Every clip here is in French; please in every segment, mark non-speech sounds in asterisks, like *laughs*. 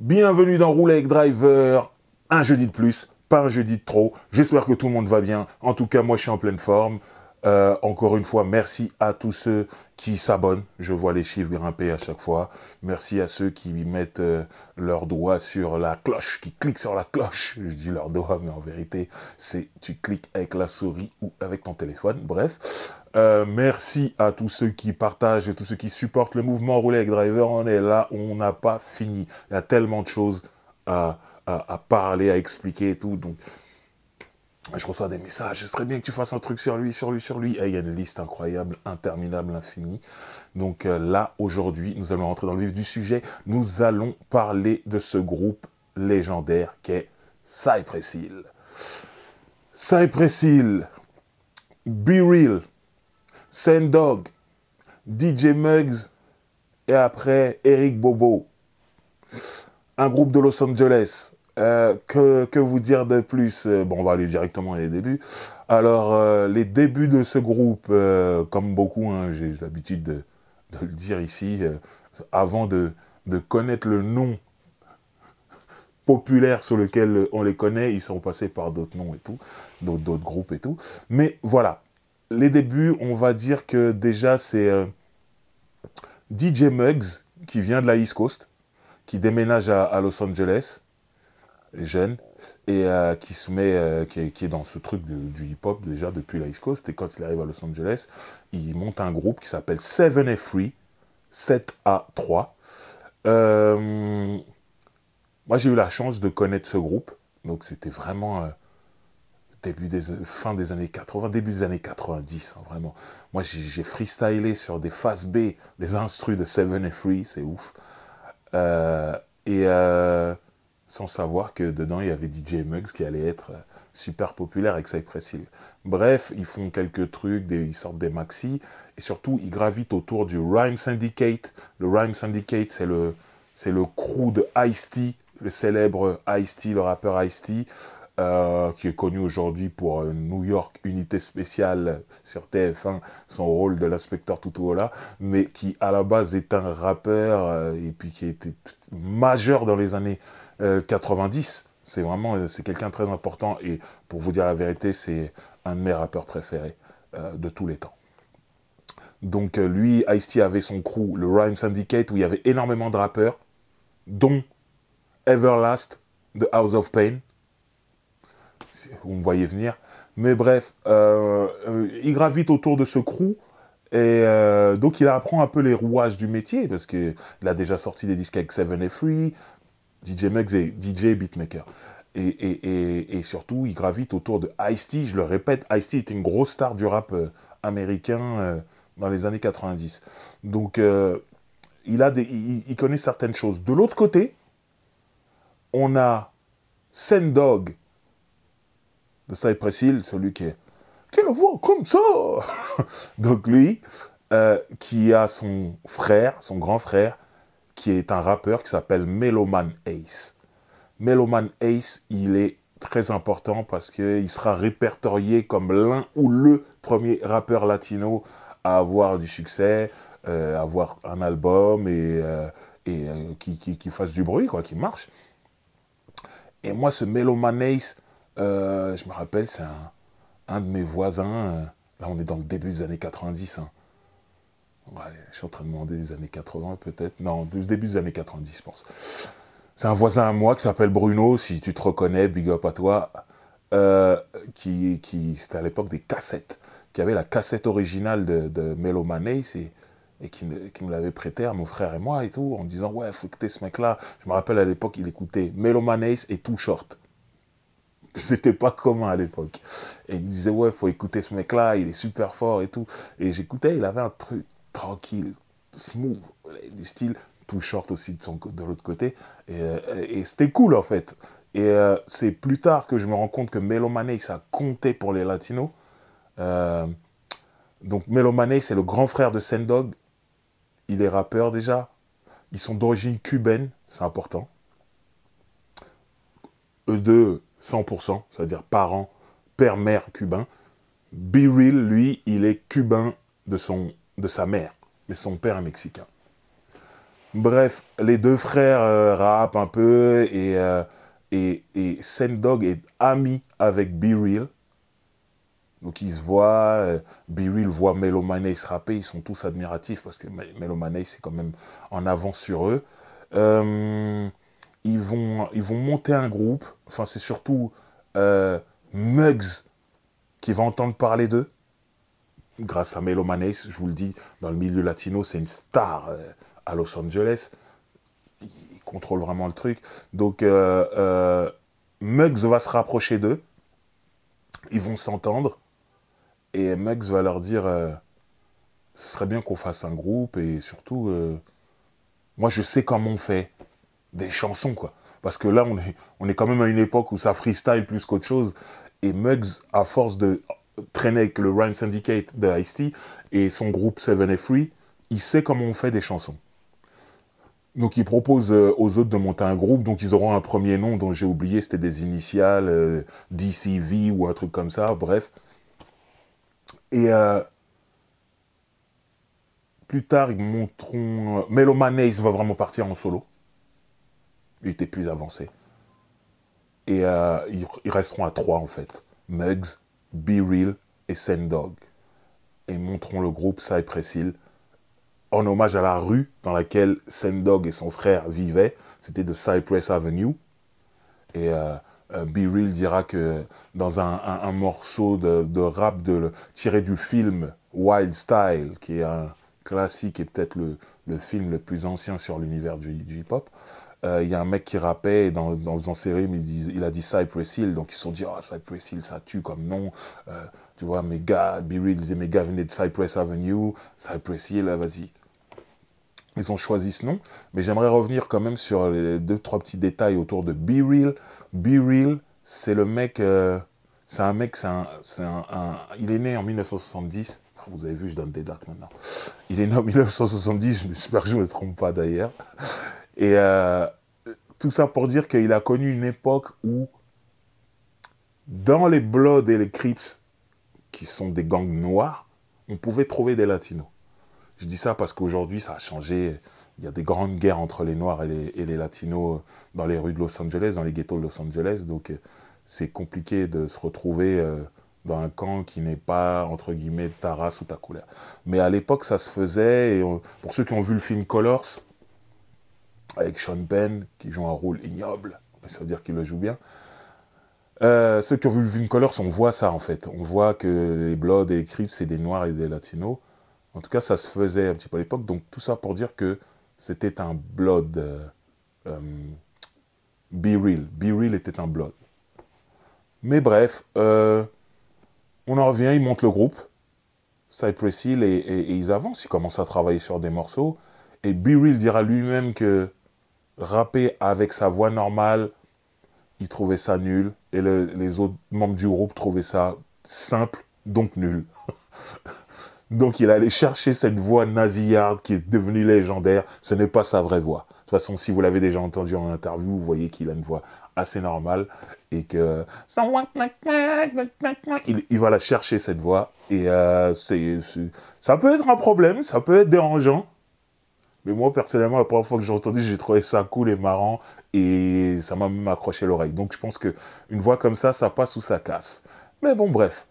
Bienvenue dans Roule avec Driver. Un jeudi de plus, pas un jeudi de trop. J'espère que tout le monde va bien. En tout cas, moi, je suis en pleine forme. Euh, encore une fois, merci à tous ceux qui s'abonnent. Je vois les chiffres grimper à chaque fois. Merci à ceux qui mettent euh, leurs leur doigt sur la cloche, qui cliquent sur la cloche. Je dis leur doigt, mais en vérité, c'est tu cliques avec la souris ou avec ton téléphone. Bref, euh, merci à tous ceux qui partagent et tous ceux qui supportent le mouvement Roulé avec Driver. On est là, on n'a pas fini. Il y a tellement de choses à, parler, à expliquer et tout. Donc, je reçois des messages. Ce serait bien que tu fasses un truc sur lui, sur lui, sur lui. Et eh, il y a une liste incroyable, interminable, infinie. Donc euh, là, aujourd'hui, nous allons rentrer dans le vif du sujet. Nous allons parler de ce groupe légendaire qu'est Cypress Hill. Cypress Hill, Be Real, Dog, DJ Muggs et après Eric Bobo. Un groupe de Los Angeles. Euh, que, vous dire de plus euh, Bon, on va aller directement à les débuts. Alors, euh, les débuts de ce groupe, comme beaucoup, hein, j'ai l'habitude de, le dire ici, avant de, de connaître le nom populaire sur lequel on les connaît, ils sont passés par d'autres noms et tout, d'autres groupes et tout. Mais voilà, les débuts, on va dire que déjà c'est euh, DJ Muggs qui vient de la East Coast, qui déménage à, Los Angeles, jeune, et euh, qui se met, euh, qui, est, dans ce truc du hip-hop déjà depuis la East Coast. Et quand il arrive à Los Angeles, il monte un groupe qui s'appelle Seven and 7 a 3. moi j'ai eu la chance de connaître ce groupe, donc c'était vraiment début des, fin des années 80, début des années 90, hein, vraiment. Moi, j'ai freestylé sur des faces B, des instrus de Seven and Free, c'est ouf. Euh, et euh, sans savoir que dedans, il y avait DJ Muggs qui allait être euh, super populaire avec Cypress Hill. Bref, ils font quelques trucs, ils sortent des maxi, et surtout, ils gravitent autour du Rhyme Syndicate. Le Rhyme Syndicate, c'est le, le crew de Ice-T, le célèbre Ice-T, le rappeur Ice-T. Euh, qui est connu aujourd'hui pour euh, New York Unité Spéciale sur TF1, son rôle de l'inspecteur Tutuola, mais qui à la base est un rappeur euh, et puis qui était majeur dans les années 90. C'est vraiment c'est quelqu'un très important et pour vous dire la vérité, c'est un de mes rappeurs préférés de tous les temps. Donc lui, Ice-T avait son crew, le Rhyme Syndicate, où il y avait énormément de rappeurs, dont Everlast, The House of Pain, vous me voyez venir. Mais bref, euh, euh, il gravite autour de ce crew. Et euh, donc il apprend un peu les rouages du métier, parce qu'il a déjà sorti des disques avec Seven et Free, DJ Mugs et DJ Beatmaker. Et, et, et, surtout, il gravite autour de Ice-T, je le répète, Ice-T était une grosse star du rap américain dans les années 90. Donc il, a il, il connaît certaines choses. De l'autre côté, on a Sendog de Cypress Précile, celui qui est qui le voit comme ça. *laughs* Donc lui, euh, qui a son frère, son grand frère, qui est un rappeur qui s'appelle Meloman Ace. Meloman Ace, il est très important parce qu'il sera répertorié comme l'un ou le premier rappeur latino à avoir du succès, euh, avoir un album et, euh, euh, qui, fasse du bruit, quoi, qui marche. Et moi, ce Meloman Ace, euh, je me rappelle, c'est un, de mes voisins. Euh, là, on est dans le début des années 90. Hein. je suis en train de demander des années 80 peut-être. Non, du début des années 90, je pense. C'est un voisin à moi qui s'appelle Bruno, si tu te reconnais, big up à toi. Euh, qui, qui c'était à l'époque des cassettes, qui avait la cassette originale de, de et, qui, me l'avait prêté à mon frère et moi et tout, en disant ouais, faut écouter ce mec-là. Je me rappelle à l'époque, il écoutait Melo et Too Short. *laughs* c'était pas commun à l'époque. Et il me disait, ouais, faut écouter ce mec-là, il est super fort et tout. Et j'écoutais, il avait un truc tranquille, smooth, du style tout short aussi de, son, de l'autre côté. Euh, et, c'était cool, en fait. Et euh, c'est plus tard que je me rends compte que Melomane, ça comptait pour les Latinos. Euh, donc Melomane, c'est le grand frère de Sendog. Il est rappeur déjà. Ils sont d'origine cubaine, c'est important. Eux deux, 100%, c'est-à-dire parents, père-mère cubain. Be Real, lui, il est cubain de, son, de sa mère, mais son père est mexicain. Bref, les deux frères euh, rappent un peu euh, et, et, Sendog est ami avec Be Real. Donc ils se voient, euh, Real voit Melo se rapper, ils sont tous admiratifs parce que Melo est c'est quand même en avant sur eux. Euh, ils vont, ils vont monter un groupe. Enfin, c'est surtout euh, Muggs qui va entendre parler d'eux. Grâce à Melo Manes, je vous le dis, dans le milieu latino, c'est une star euh, à Los Angeles. Il contrôle vraiment le truc. Donc, euh, euh, Muggs va se rapprocher d'eux. Ils vont s'entendre. Et Muggs va leur dire euh, ce serait bien qu'on fasse un groupe et surtout, moi je sais comment on fait des chansons, quoi. Parce que là, on est, on est quand même à une époque où ça freestyle plus qu'autre chose. Et Mugs, à force de traîner avec le Rhyme Syndicate de Ice-T et son groupe Seven Free, il sait comment on fait des chansons. Donc il propose euh, aux autres de monter un groupe, donc ils auront un premier nom dont j'ai oublié, c'était des initiales, euh, DCV ou un truc comme ça, bref. Et euh, plus tard, ils montreront Meloman Ace va vraiment partir en solo. Il était plus avancé. Et euh, ils, resteront à trois en fait. Mugs, Be Real et Sendog. Et montrons le groupe Cypress Hill en hommage à la rue dans laquelle Sendog et son frère vivaient. C'était de Cypress Avenue. Et euh, euh, Be Real dira que dans un, morceau de, rap de, tiré du film Wild Style, qui est un classique et peut-être le, film le plus ancien sur l'univers du hip-hop, il euh, y a un mec qui rappait, dans, dans faisant série il, il a dit Cypress Hill, donc ils se sont dit, oh, Cypress Hill, ça tue comme nom. Euh, tu vois, mes gars, real disait, mes gars venaient de Cypress Avenue, Cypress Hill, euh, vas-y ils ont choisi ce nom, mais j'aimerais revenir quand même sur les deux, trois petits détails autour de Be Real. Be Real, c'est le mec, c'est un mec, c'est un, un, il est né en 1970. Ah, vous avez vu, je donne des dates maintenant. Il est né en 1970, j'espère que je ne me trompe pas d'ailleurs. Et euh, tout ça pour dire qu'il a connu une époque où, dans les Bloods et les Crips, qui sont des gangs noirs, on pouvait trouver des Latinos. Je dis ça parce qu'aujourd'hui, ça a changé. Il y a des grandes guerres entre les Noirs et les, Latinos euh, dans les rues de Los Angeles, dans les ghettos de Los Angeles. Donc, euh, c'est compliqué de se retrouver dans un camp qui n'est pas, entre guillemets, ta race ou ta couleur. Mais à l'époque, ça se faisait. pour ceux qui ont vu le film Colors, avec Sean Penn, qui joue un rôle ignoble, ça veut dire qu'il le joue bien. Euh, ceux qui ont vu une Colors, on voit ça en fait. On voit que les Bloods et les Crips, c'est des Noirs et des Latinos. En tout cas, ça se faisait un petit peu à l'époque. Donc tout ça pour dire que c'était un Blood. Euh, euh, Be Real. Be Real était un Blood. Mais bref, on en revient, ils montent le groupe. Cypress Hill et, et ils avancent, ils commencent à travailler sur des morceaux. Et Be Real dira lui-même que rapper avec sa voix normale, il trouvait ça nul. Et les autres membres du groupe trouvaient ça simple, donc nul. *laughs* donc il allait chercher cette voix nasillarde qui est devenue légendaire. Ce n'est pas sa vraie voix. De toute façon, si vous l'avez déjà entendu en interview, vous voyez qu'il a une voix assez normale et que il, va la chercher cette voix et euh, ça peut être un problème, ça peut être dérangeant, mais moi, personnellement, la première fois que j'ai entendu, j'ai trouvé ça cool et marrant. Et ça m'a même accroché l'oreille. Donc je pense qu'une voix comme ça, ça passe ou ça casse. Mais bon, bref.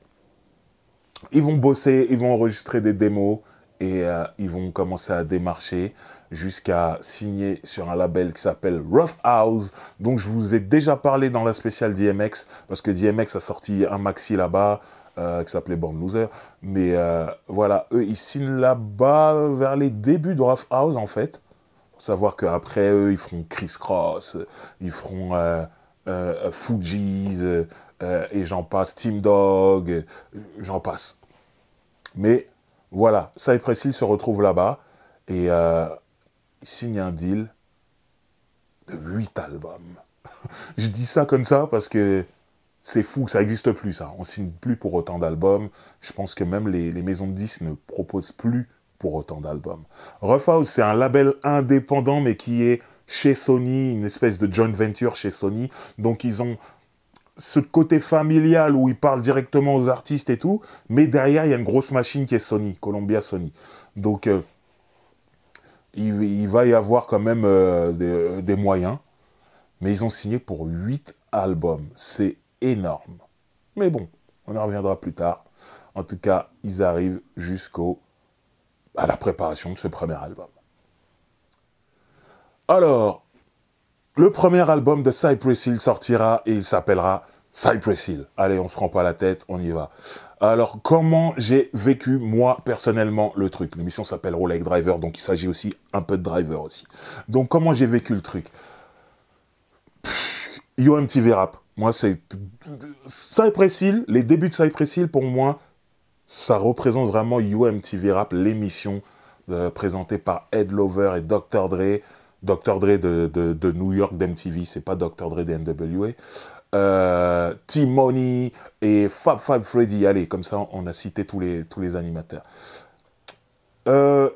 Ils vont bosser, ils vont enregistrer des démos et euh, ils vont commencer à démarcher jusqu'à signer sur un label qui s'appelle Rough House. Donc je vous ai déjà parlé dans la spéciale DMX parce que DMX a sorti un maxi là-bas. Euh, qui s'appelait Born Loser. Mais euh, voilà, eux, ils signent là-bas vers les débuts de Rough House, en fait. Pour savoir qu'après eux, ils feront Criss Cross, ils feront euh, euh et j'en passe, Team Dog, j'en passe. Mais voilà, Cypress Hill se retrouve là-bas et ils signent un deal de 8 albums. *laughs* Je dis ça comme ça parce que c'est fou, ça n'existe plus, ça. Hein. On signe plus pour autant d'albums. Je pense que même les, maisons de disques ne proposent plus pour autant d'albums. Rough House, c'est un label indépendant, mais qui est chez Sony, une espèce de joint venture chez Sony. Donc, ils ont ce côté familial où ils parlent directement aux artistes et tout, mais derrière, il y a une grosse machine qui est Sony, Columbia Sony. Donc, euh, il, va y avoir quand même euh, des, euh, des moyens. Mais ils ont signé pour 8 albums. C'est énorme. Mais bon, on en reviendra plus tard. En tout cas, ils arrivent jusqu'au à la préparation de ce premier album. Alors, le premier album de Cypress Hill sortira et il s'appellera Cypress Hill. Allez, on se prend pas la tête, on y va. Alors, comment j'ai vécu, moi, personnellement, le truc L'émission s'appelle Rolex Driver, donc il s'agit aussi un peu de driver aussi. Donc, comment j'ai vécu le truc Yo MTV Rap, moi, c'est. Cypress Hill, les débuts de Cypress Hill, pour moi, ça représente vraiment UMTV Rap, l'émission euh, présentée par Ed Lover et Dr. Dre. Dr. Dre de, New York d'MTV, c'est pas Dr. Dre de NWA. Euh, money et Fab Fab Freddy. Allez, comme ça, on a cité tous les, tous les animateurs. Euh,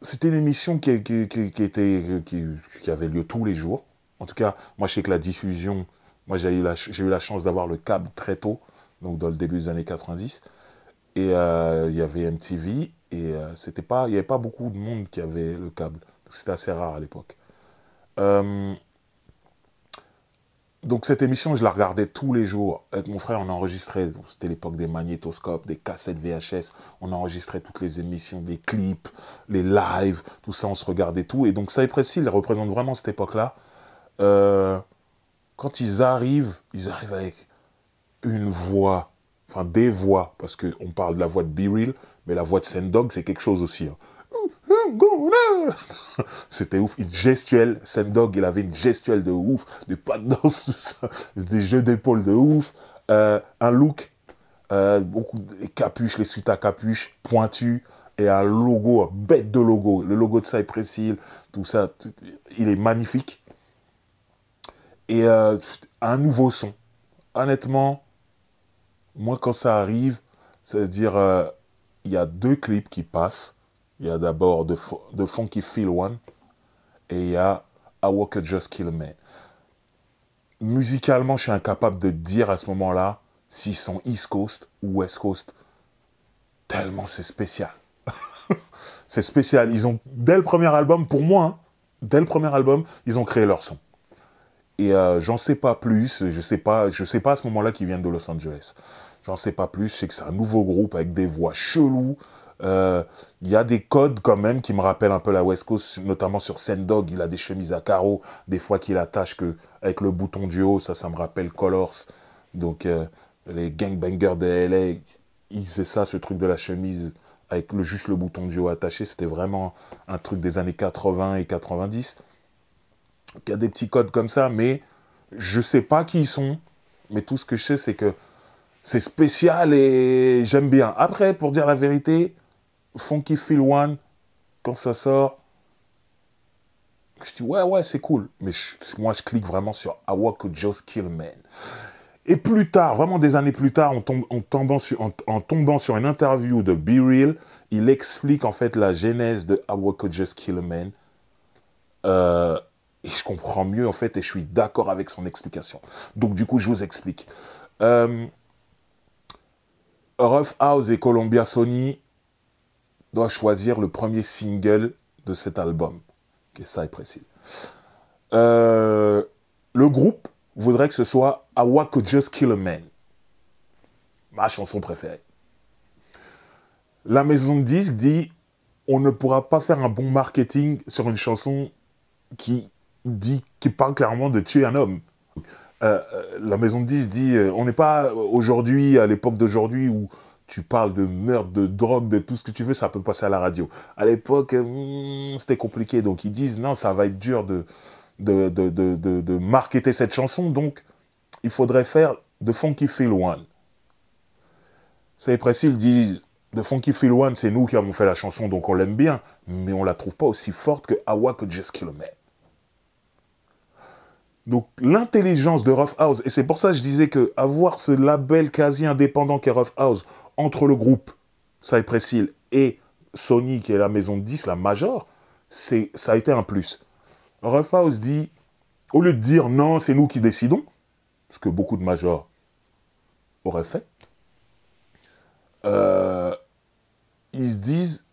c'était une émission qui, était, qui, avait lieu tous les jours. En tout cas, moi, je sais que la diffusion moi, j'ai eu, la, chance d'avoir le câble très tôt, donc dans le début des années 90. Et euh, il y avait MTV, et euh, il n'y avait pas beaucoup de monde qui avait le câble. C'était assez rare à l'époque. Euh, donc cette émission, je la regardais tous les jours. Avec mon frère, on enregistrait. C'était l'époque des magnétoscopes, des cassettes VHS. On enregistrait toutes les émissions, des clips, les lives, tout ça. On se regardait tout. Et donc ça est précis, il représente vraiment cette époque-là. Euh, quand ils arrivent, ils arrivent avec une voix, enfin des voix, parce qu'on parle de la voix de b mais la voix de Sendog, c'est quelque chose aussi. Hein. *laughs* C'était ouf, une gestuelle. Sendog, il avait une gestuelle de ouf, des pas de danse, des jeux d'épaule de ouf, euh, un look, euh, beaucoup de capuches, les suites à capuche pointues, et un logo, bête de logo, le logo de Cypress Hill, tout ça, il est magnifique et euh, un nouveau son. Honnêtement, moi quand ça arrive, c'est-à-dire, euh, il y a deux clips qui passent. Il y a d'abord de The, Funky Feel One et il y a I Walk a Just Kill Me. Musicalement, je suis incapable de dire à ce moment-là s'ils sont East Coast ou West Coast. Tellement c'est spécial. *laughs* c'est spécial. Ils ont, dès le premier album, pour moi, hein, dès le premier album, ils ont créé leur son. Et euh, j'en sais pas plus, je sais pas, je sais pas à ce moment-là qu'ils viennent de Los Angeles. J'en sais pas plus, je sais que c'est un nouveau groupe avec des voix cheloues. Euh, il y a des codes quand même qui me rappellent un peu la West Coast, notamment sur Sendog, il a des chemises à carreaux, des fois qu'il attache que avec le bouton du haut, ça, ça me rappelle Colors. Donc euh, les gangbangers de LA, ils c'est ça, ce truc de la chemise avec le, juste le bouton du haut attaché, c'était vraiment un truc des années 80 et 90 qu'il y a des petits codes comme ça, mais je sais pas qui ils sont, mais tout ce que je sais, c'est que c'est spécial et j'aime bien. Après, pour dire la vérité, Funky Feel One, quand ça sort, je dis ouais, ouais, c'est cool. Mais moi, je clique vraiment sur Awa Could Just Kill Man. Et plus tard, vraiment des années plus tard, en, tombant sur, une interview de Be Real, il explique en fait la genèse de Awa Could Just Kill Man. Euh, et je comprends mieux, en fait, et je suis d'accord avec son explication. Donc, du coup, je vous explique. Euh, Rough House et Columbia Sony doivent choisir le premier single de cet album. que ça est précis. Euh, le groupe voudrait que ce soit Awa Could Just Kill a Man. Ma chanson préférée. La maison de disques dit on ne pourra pas faire un bon marketing sur une chanson qui dit, qui parle clairement de tuer un homme. Euh, euh, la maison de 10 dit, euh, on n'est pas aujourd'hui, à l'époque d'aujourd'hui, où tu parles de meurtre, de drogue, de tout ce que tu veux, ça peut passer à la radio. À l'époque, hmm, c'était compliqué, donc ils disent, non, ça va être dur de, de, marketer cette chanson, donc il faudrait faire de Funky Feel One. C'est précis, ils disent, de Funky Feel One, c'est nous qui avons fait la chanson, donc on l'aime bien, mais on la trouve pas aussi forte que Awa que Jess Kilomètre. Donc l'intelligence de Rough House, et c'est pour ça que je disais que avoir ce label quasi indépendant qu'est Rough House entre le groupe Cypress Hill et Sony, qui est la maison de 10, la major, ça a été un plus. Rough House dit, au lieu de dire non, c'est nous qui décidons, ce que beaucoup de majors auraient fait, euh, ils se disent,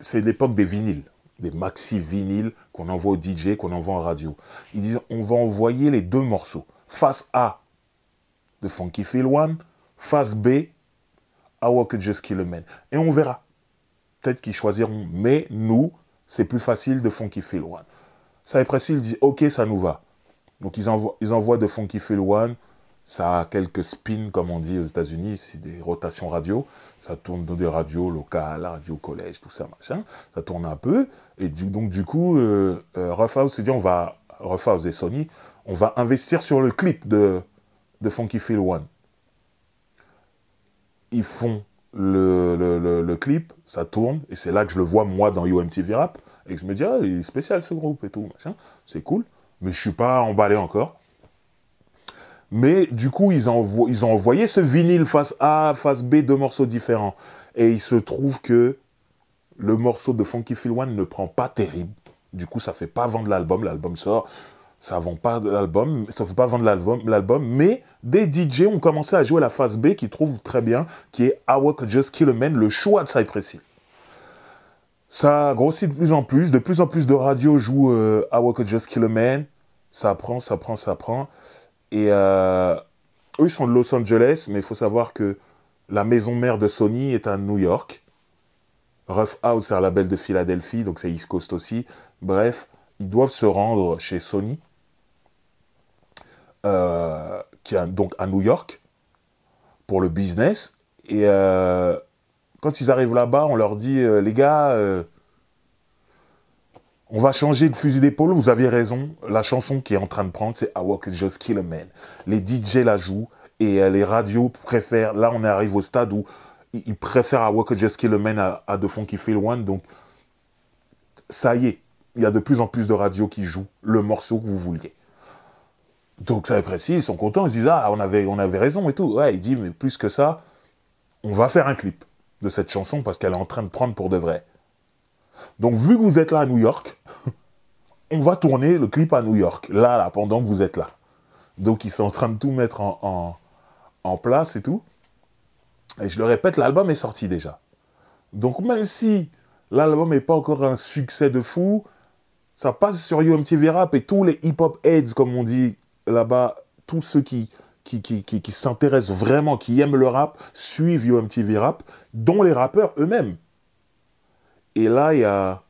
c'est l'époque des vinyles des maxi vinyles qu'on envoie au DJ, qu'on envoie en radio. Ils disent on va envoyer les deux morceaux. Face A de Funky Feel One, face B, I Walk Just Kill a Et on verra. Peut-être qu'ils choisiront, mais nous, c'est plus facile de Funky ça One. précis, ils dit ok, ça nous va. Donc ils envoient, ils de Funky Phil One ça a quelques spins, comme on dit aux États-Unis, c'est des rotations radio. Ça tourne dans des radios locales, radio collège, tout ça, machin. Ça tourne un peu. Et donc, du coup, euh, House euh, dit on va, Rough et Sony, on va investir sur le clip de, de Funky Feel One. Ils font le, clip, ça tourne, et c'est là que je le vois, moi, dans UMTV Rap. Et que je me dis, ah, il est spécial ce groupe et tout, machin. C'est cool. Mais je suis pas emballé encore. Mais du coup, ils, ont envoyé ce vinyle face A, face B, deux morceaux différents. Et il se trouve que le morceau de Funky Phil One ne prend pas terrible. Du coup, ça fait pas vendre l'album. L'album sort. Ça vend pas l'album, ça fait pas vendre l'album, mais des DJ ont commencé à jouer la face B qui trouve très bien, qui est walk Just Kill a Man, le choix de Cypress précis. Ça grossit de plus en plus, de plus en plus de radios jouent euh, I Walk Just Kill a Man. Ça prend, ça prend, ça prend. Et euh, eux, ils sont de Los Angeles, mais il faut savoir que la maison mère de Sony est à New York. Rough House, c'est un label de Philadelphie, donc c'est East Coast aussi. Bref, ils doivent se rendre chez Sony, euh, qui est donc à New York, pour le business. Et euh, quand ils arrivent là-bas, on leur dit, les gars, on va changer de fusil d'épaule, vous aviez raison. La chanson qui est en train de prendre, c'est I Walk Just Kill a Man. Les DJ la jouent et euh, les radios préfèrent. Là, on arrive au stade où ils préfèrent I Walk Just Kill a Man à, à The qui Feel One. Donc, ça y est, il y a de plus en plus de radios qui jouent le morceau que vous vouliez. Donc, ça est précis, ils sont contents. Ils disent Ah, on avait, on avait raison et tout. Ouais, il dit Mais plus que ça, on va faire un clip de cette chanson parce qu'elle est en train de prendre pour de vrai. Donc, vu que vous êtes là à New York, *laughs* on va tourner le clip à New York, là, là, pendant que vous êtes là. Donc, ils sont en train de tout mettre en, place et tout. Et je le répète, l'album est sorti déjà. Donc, même si l'album n'est pas encore un succès de fou, ça passe sur UMTV Rap et tous les hip-hop heads, comme on dit là-bas, tous ceux qui, qui, qui, qui, qui s'intéressent vraiment, qui aiment le rap, suivent UMTV Rap, dont les rappeurs eux-mêmes. Et là, il y a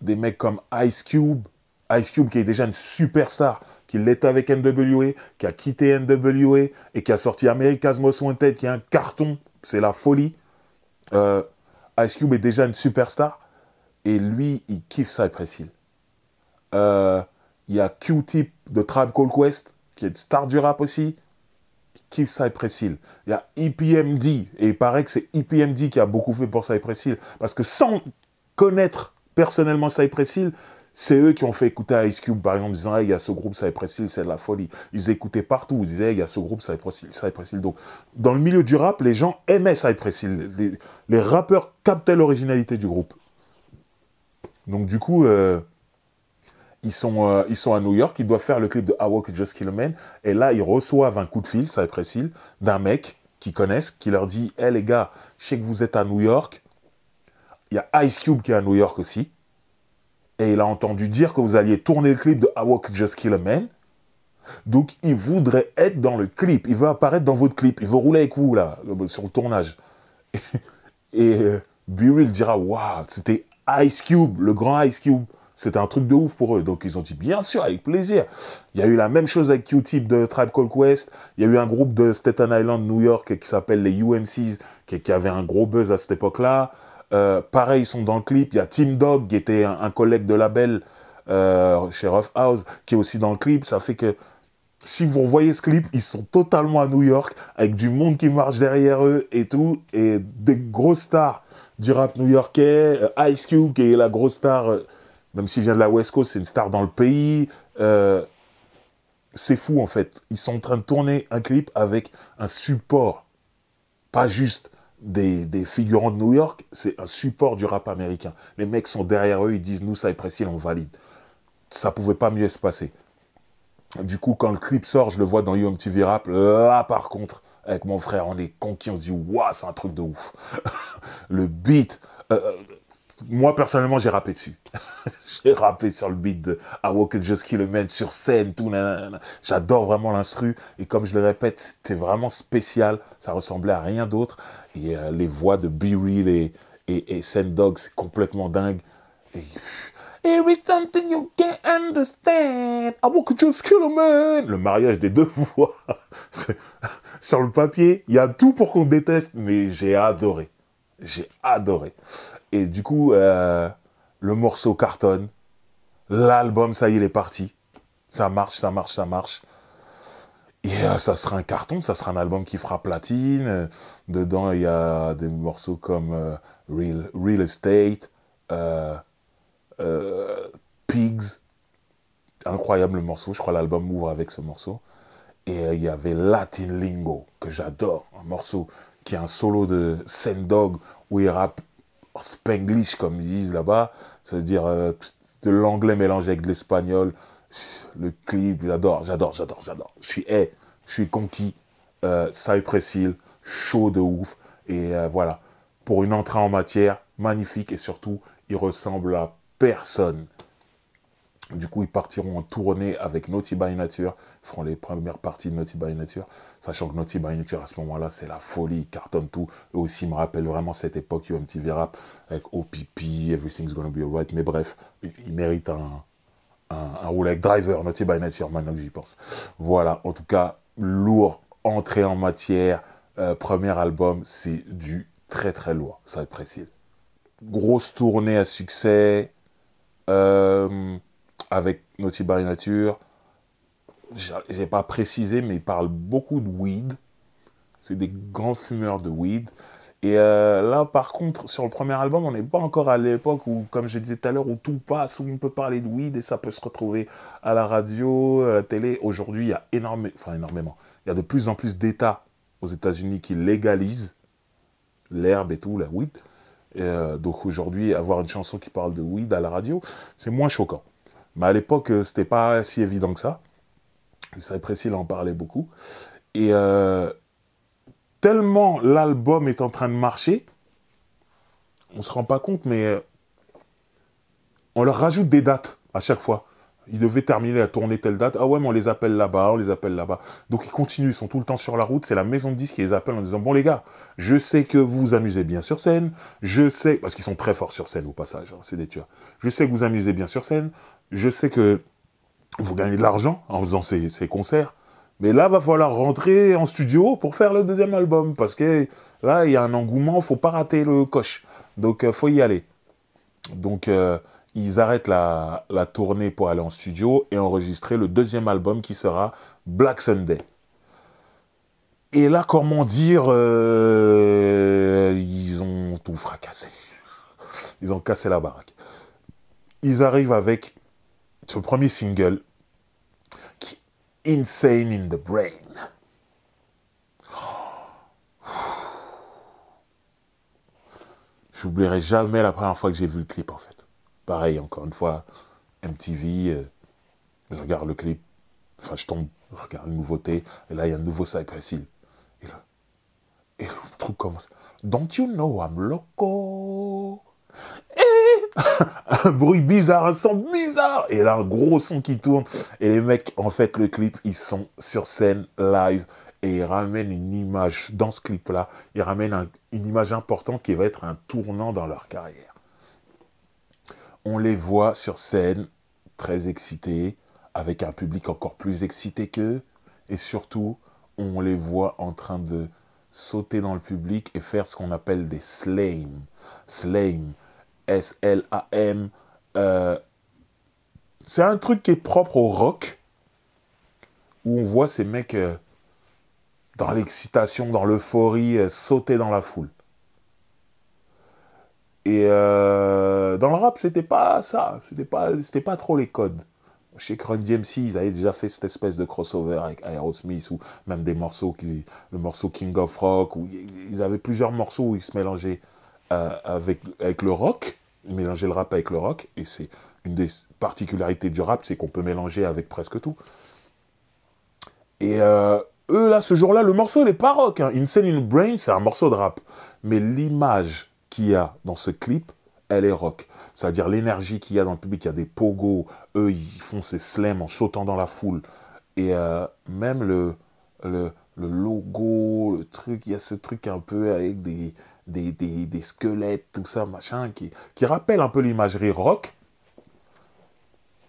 des mecs comme Ice Cube, Ice Cube qui est déjà une superstar, qui l'est avec NWA, qui a quitté NWA et qui a sorti America's Most Wanted, qui est un carton, c'est la folie. Euh, Ice Cube est déjà une superstar et lui, il kiffe ça, précis. Euh, il y a Q-Tip de Tribe Called Quest, qui est une star du rap aussi, qui Cypress Hill. Il y a EPMD, et il paraît que c'est EPMD qui a beaucoup fait pour Cypress Hill, parce que sans connaître personnellement Cypress Hill, c'est eux qui ont fait écouter Ice Cube, par exemple, en disant, il y a ce groupe Cypress Hill, c'est de la folie. Ils écoutaient partout, ils disaient, il y a ce groupe Cypress Hill, Donc, dans le milieu du rap, les gens aimaient Cypress Hill. Les, rappeurs captaient l'originalité du groupe. Donc, du coup, euh, ils sont, euh, ils sont à New York, ils doivent faire le clip de I Walk Just Kill a Man. Et là, ils reçoivent un coup de fil, ça est précis, d'un mec qu'ils connaissent, qui leur dit, hé les gars, je sais que vous êtes à New York. Il y a Ice Cube qui est à New York aussi. Et il a entendu dire que vous alliez tourner le clip de I Walk Just Kill a Man. Donc, il voudrait être dans le clip. Il veut apparaître dans votre clip. Il veut rouler avec vous, là, sur le tournage. *laughs* Et, et euh, dira, waouh, c'était Ice Cube, le grand Ice Cube. C'était un truc de ouf pour eux. Donc ils ont dit bien sûr, avec plaisir. Il y a eu la même chose avec Q-Tip de Tribe Called Quest. Il y a eu un groupe de Staten Island, New York, qui s'appelle les UMCs, qui, qui, avait un gros buzz à cette époque-là. Euh, pareil, ils sont dans le clip. Il y a Team Dog, qui était un, collègue de label euh, chez Rough House, qui est aussi dans le clip. Ça fait que si vous voyez ce clip, ils sont totalement à New York, avec du monde qui marche derrière eux et tout, et des grosses stars du rap new-yorkais, euh, Ice Cube qui est la grosse star euh, même s'il vient de la West Coast, c'est une star dans le pays. Euh, c'est fou en fait. Ils sont en train de tourner un clip avec un support, pas juste des, figurants de New York, c'est un support du rap américain. Les mecs sont derrière eux, ils disent nous ça est précis, on valide. Ça pouvait pas mieux se passer. Du coup, quand le clip sort, je le vois dans UMTV Rap. Là, par contre, avec mon frère, on est conquis, on se dit waouh, c'est un truc de ouf. *laughs* le beat. Euh, euh, moi personnellement j'ai rappé dessus. *laughs* j'ai rappé sur le beat de I Walk Just Kill a Man sur scène, tout. J'adore vraiment l'instru et comme je le répète, c'était vraiment spécial. Ça ressemblait à rien d'autre. Et euh, les voix de Be Real et et, et Dog, c'est complètement dingue. Et, Here is something you can't understand. I walk just kill a man. Le mariage des deux *laughs* voix. Sur le papier, il y a tout pour qu'on déteste, mais j'ai adoré. J'ai adoré. Et du coup, euh, le morceau cartonne. L'album, ça y est, il est parti. Ça marche, ça marche, ça marche. Et euh, ça sera un carton, ça sera un album qui fera platine. Dedans, il y a des morceaux comme euh, Real, Real, Estate, Pigs. Incroyable le morceau, je crois l'album ouvre avec ce morceau. Et il y avait Latin Lingo, que j'adore, un morceau qui a un solo de Sendog où il rappe Spanglish, comme ils disent là-bas, c'est-à-dire euh, de l'anglais mélangé avec de l'espagnol. Le clip, j'adore, j'adore, j'adore, j'adore. Je suis, je suis conquis. Euh, Cypress Hill, chaud de ouf. Et euh, voilà, pour une entrée en matière, magnifique. Et surtout, il ressemble à personne. Du coup, ils partiront en tournée avec Naughty by Nature. Ils feront les premières parties de Naughty by Nature. Sachant que Naughty by Nature, à ce moment-là, c'est la folie. Ils cartonnent tout. Eux aussi, me rappellent vraiment cette époque UMTV Rap avec OPP, Everything's Gonna Be Alright. Mais bref, ils méritent un, un, Driver, Naughty by Nature, maintenant que j'y pense. Voilà, en tout cas, lourd, entrée en matière, euh, premier album, c'est du très très lourd, ça va être précis. Grosse tournée à succès. Euh, avec Naughty Barry Nature. je n'ai pas précisé, mais ils parlent beaucoup de weed. C'est des grands fumeurs de weed. Et euh, là, par contre, sur le premier album, on n'est pas encore à l'époque où, comme je disais tout à l'heure, où tout passe, où on peut parler de weed et ça peut se retrouver à la radio, à la télé. Aujourd'hui, il y a énormément, enfin énormément, il y a de plus en plus d'États aux États-Unis qui légalisent l'herbe et tout, la weed. Euh, donc aujourd'hui, avoir une chanson qui parle de weed à la radio, c'est moins choquant. Mais à l'époque, euh, c'était pas si évident que ça. Ça, là, en parlait beaucoup. Et euh, tellement l'album est en train de marcher, on se rend pas compte, mais euh, on leur rajoute des dates à chaque fois. Ils devaient terminer la tournée telle date. Ah ouais, mais on les appelle là-bas, on les appelle là-bas. Donc ils continuent, ils sont tout le temps sur la route. C'est la maison de disques qui les appelle en disant Bon, les gars, je sais que vous vous amusez bien sur scène. Je sais. Parce qu'ils sont très forts sur scène au passage, hein, c'est des tueurs. Je sais que vous amusez bien sur scène je sais que vous gagnez de l'argent en faisant ces, concerts, mais là, va falloir rentrer en studio pour faire le deuxième album, parce que là, il y a un engouement, faut pas rater le coche. Donc, euh, faut y aller. Donc, euh, ils arrêtent la, tournée pour aller en studio et enregistrer le deuxième album qui sera Black Sunday. Et là, comment dire, euh, ils ont tout fracassé. *laughs* Ils ont cassé la baraque. Ils arrivent avec son premier single, qui Insane in the Brain. *gasps* J'oublierai jamais la première fois que j'ai vu le clip en fait. Pareil, encore une fois, MTV, euh, je regarde le clip, enfin je tombe, je regarde une nouveauté, et là il y a un nouveau Cypress Hill. Et, et le truc commence. Don't you know I'm loco? Eh *laughs* un bruit bizarre, un son bizarre, et là un gros son qui tourne. Et les mecs, en fait, le clip, ils sont sur scène live et ils ramènent une image dans ce clip-là. Ils ramènent une image importante qui va être un tournant dans leur carrière. On les voit sur scène très excités, avec un public encore plus excité qu'eux, et surtout, on les voit en train de sauter dans le public et faire ce qu'on appelle des slames Slame, S-L-A-M. Euh, c'est un truc qui est propre au rock, où on voit ces mecs euh, dans l'excitation, dans l'euphorie, euh, sauter dans la foule. Et dans le rap, c'était pas ça, c'était pas, c'était pas trop les codes. Chez Run DMC, ils avaient déjà fait cette espèce de crossover avec Aerosmith ou même des morceaux, qui, le morceau King of Rock, où ils avaient plusieurs morceaux où ils se mélangeaient avec, le rock, mélanger le rap avec le rock, et c'est une des particularités du rap, c'est qu'on peut mélanger avec presque tout. Et euh, eux, là, ce jour-là, le morceau n'est pas rock. Hein. Insane in Brain, c'est un morceau de rap. Mais l'image qu'il y a dans ce clip, elle est rock. C'est-à-dire l'énergie qu'il y a dans le public. Il y a des pogo, Eux, ils font ces slams en sautant dans la foule. Et euh, même le, le, logo, le truc, il y a ce truc un peu avec des, des, squelettes, tout ça, machin, qui, qui rappelle un peu l'imagerie rock.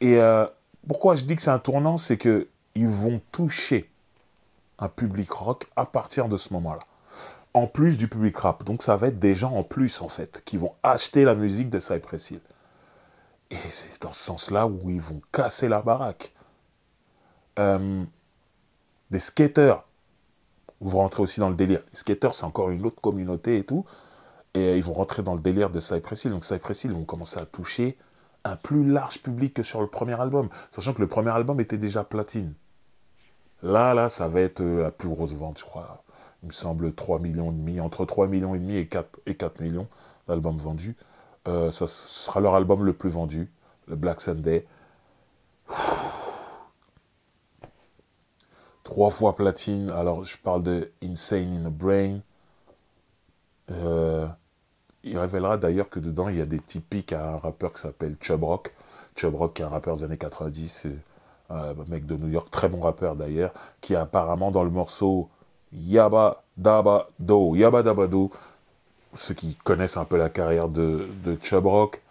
Et euh, pourquoi je dis que c'est un tournant, c'est que ils vont toucher un public rock à partir de ce moment-là. En plus du public rap. Donc ça va être des gens en plus, en fait, qui vont acheter la musique de Cypress Hill. Et c'est dans ce sens-là où ils vont casser la baraque. Euh, des skaters vous rentrez aussi dans le délire. Skaters, c'est encore une autre communauté et tout. Et euh, ils vont rentrer dans le délire de Cypress Hill. Donc Cypress Hill vont commencer à toucher un plus large public que sur le premier album. Sachant que le premier album était déjà platine. Là, là, ça va être euh, la plus grosse vente, je crois. Il me semble 3 millions et demi, entre 3 millions et demi et 4, et 4 millions d'albums vendus. Euh, ce ça sera leur album le plus vendu, le Black Sunday. trois fois platine. Alors, je parle de Insane in the Brain. Euh, il révélera d'ailleurs que dedans, il y a des typiques à un rappeur qui s'appelle Chub Rock. Chub Rock, qui est un rappeur des années 90, un mec de New York, très bon rappeur d'ailleurs, qui apparemment dans le morceau Yaba Daba Do, Yaba Daba Do, ceux qui connaissent un peu la carrière de, de Chub Rock,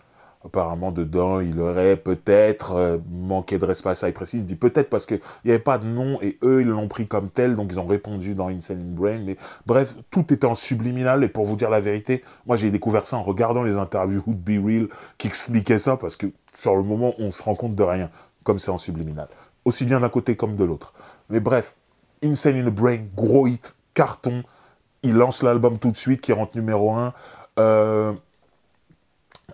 Apparemment, dedans, il aurait peut-être euh, manqué de respect à précis. Il dit peut-être parce qu'il n'y avait pas de nom et eux, ils l'ont pris comme tel, donc ils ont répondu dans Insane in Brain. Mais bref, tout était en subliminal. Et pour vous dire la vérité, moi, j'ai découvert ça en regardant les interviews Who'd Be Real qui expliquaient ça parce que sur le moment, on se rend compte de rien, comme c'est en subliminal. Aussi bien d'un côté comme de l'autre. Mais bref, Insane in the Brain, gros hit, carton. Il lance l'album tout de suite qui rentre numéro 1. Euh,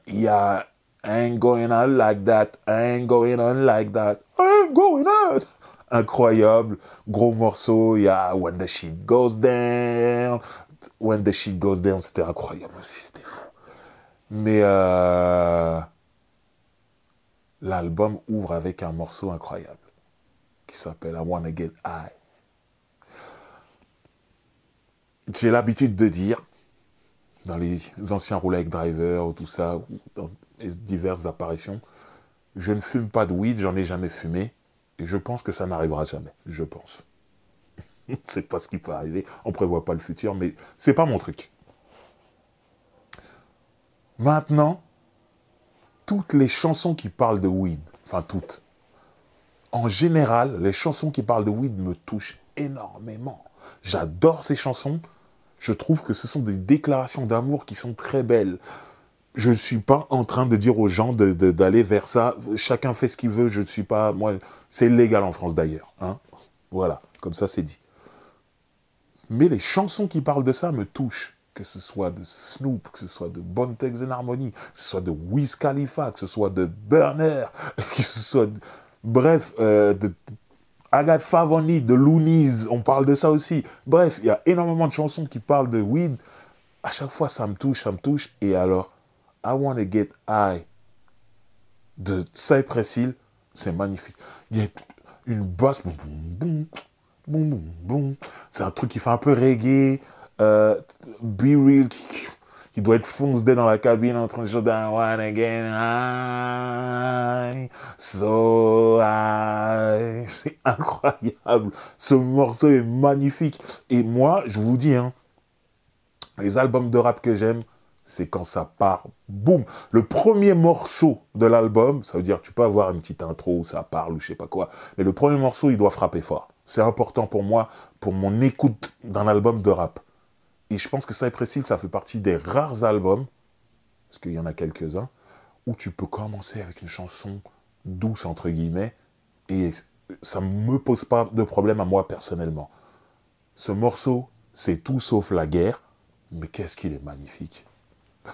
il y a ain't going on like that, ain't going on like that, ain't going on. Incroyable, gros morceau, il y a When the Shit Goes Down, When the Shit Goes Down, c'était incroyable aussi, c'était fou. Mais euh, l'album ouvre avec un morceau incroyable qui s'appelle I Wanna Get High. J'ai l'habitude de dire, dans les anciens Roulettes avec driver ou tout ça, diverses apparitions. Je ne fume pas de weed, j'en ai jamais fumé, et je pense que ça n'arrivera jamais. Je pense. *laughs* c'est pas ce qui peut arriver, on prévoit pas le futur, mais c'est pas mon truc. Maintenant, toutes les chansons qui parlent de weed, enfin toutes, en général, les chansons qui parlent de weed me touchent énormément. J'adore ces chansons. Je trouve que ce sont des déclarations d'amour qui sont très belles je ne suis pas en train de dire aux gens d'aller de, vers ça. Chacun fait ce qu'il veut. Je ne suis pas. Moi, c'est légal en France d'ailleurs. Hein voilà, comme ça c'est dit. Mais les chansons qui parlent de ça me touchent. Que ce soit de Snoop, que ce soit de Bontex and Harmony, que ce soit de Wiz Khalifa, que ce soit de Burner, *laughs* que ce soit. Bref, euh, de Agathe Favoni, de Loonies, on parle de ça aussi. Bref, il y a énormément de chansons qui parlent de weed. À chaque fois, ça me touche, ça me touche. Et alors, I want to get high de Cypress Hill, c'est magnifique. Il y a une basse, C'est un truc qui fait un peu reggae, euh, Be Real, qui, doit être foncé dans la cabine en train de jouer. I again high, so high. C'est incroyable. Ce morceau est magnifique. Et moi, je vous dis, hein, les albums de rap que j'aime, c'est quand ça part, boum. Le premier morceau de l'album, ça veut dire tu peux avoir une petite intro où ça parle ou je sais pas quoi, mais le premier morceau, il doit frapper fort. C'est important pour moi, pour mon écoute d'un album de rap. Et je pense que ça est précis, ça fait partie des rares albums, parce qu'il y en a quelques-uns, où tu peux commencer avec une chanson douce, entre guillemets, et ça ne me pose pas de problème à moi personnellement. Ce morceau, c'est tout sauf la guerre, mais qu'est-ce qu'il est magnifique.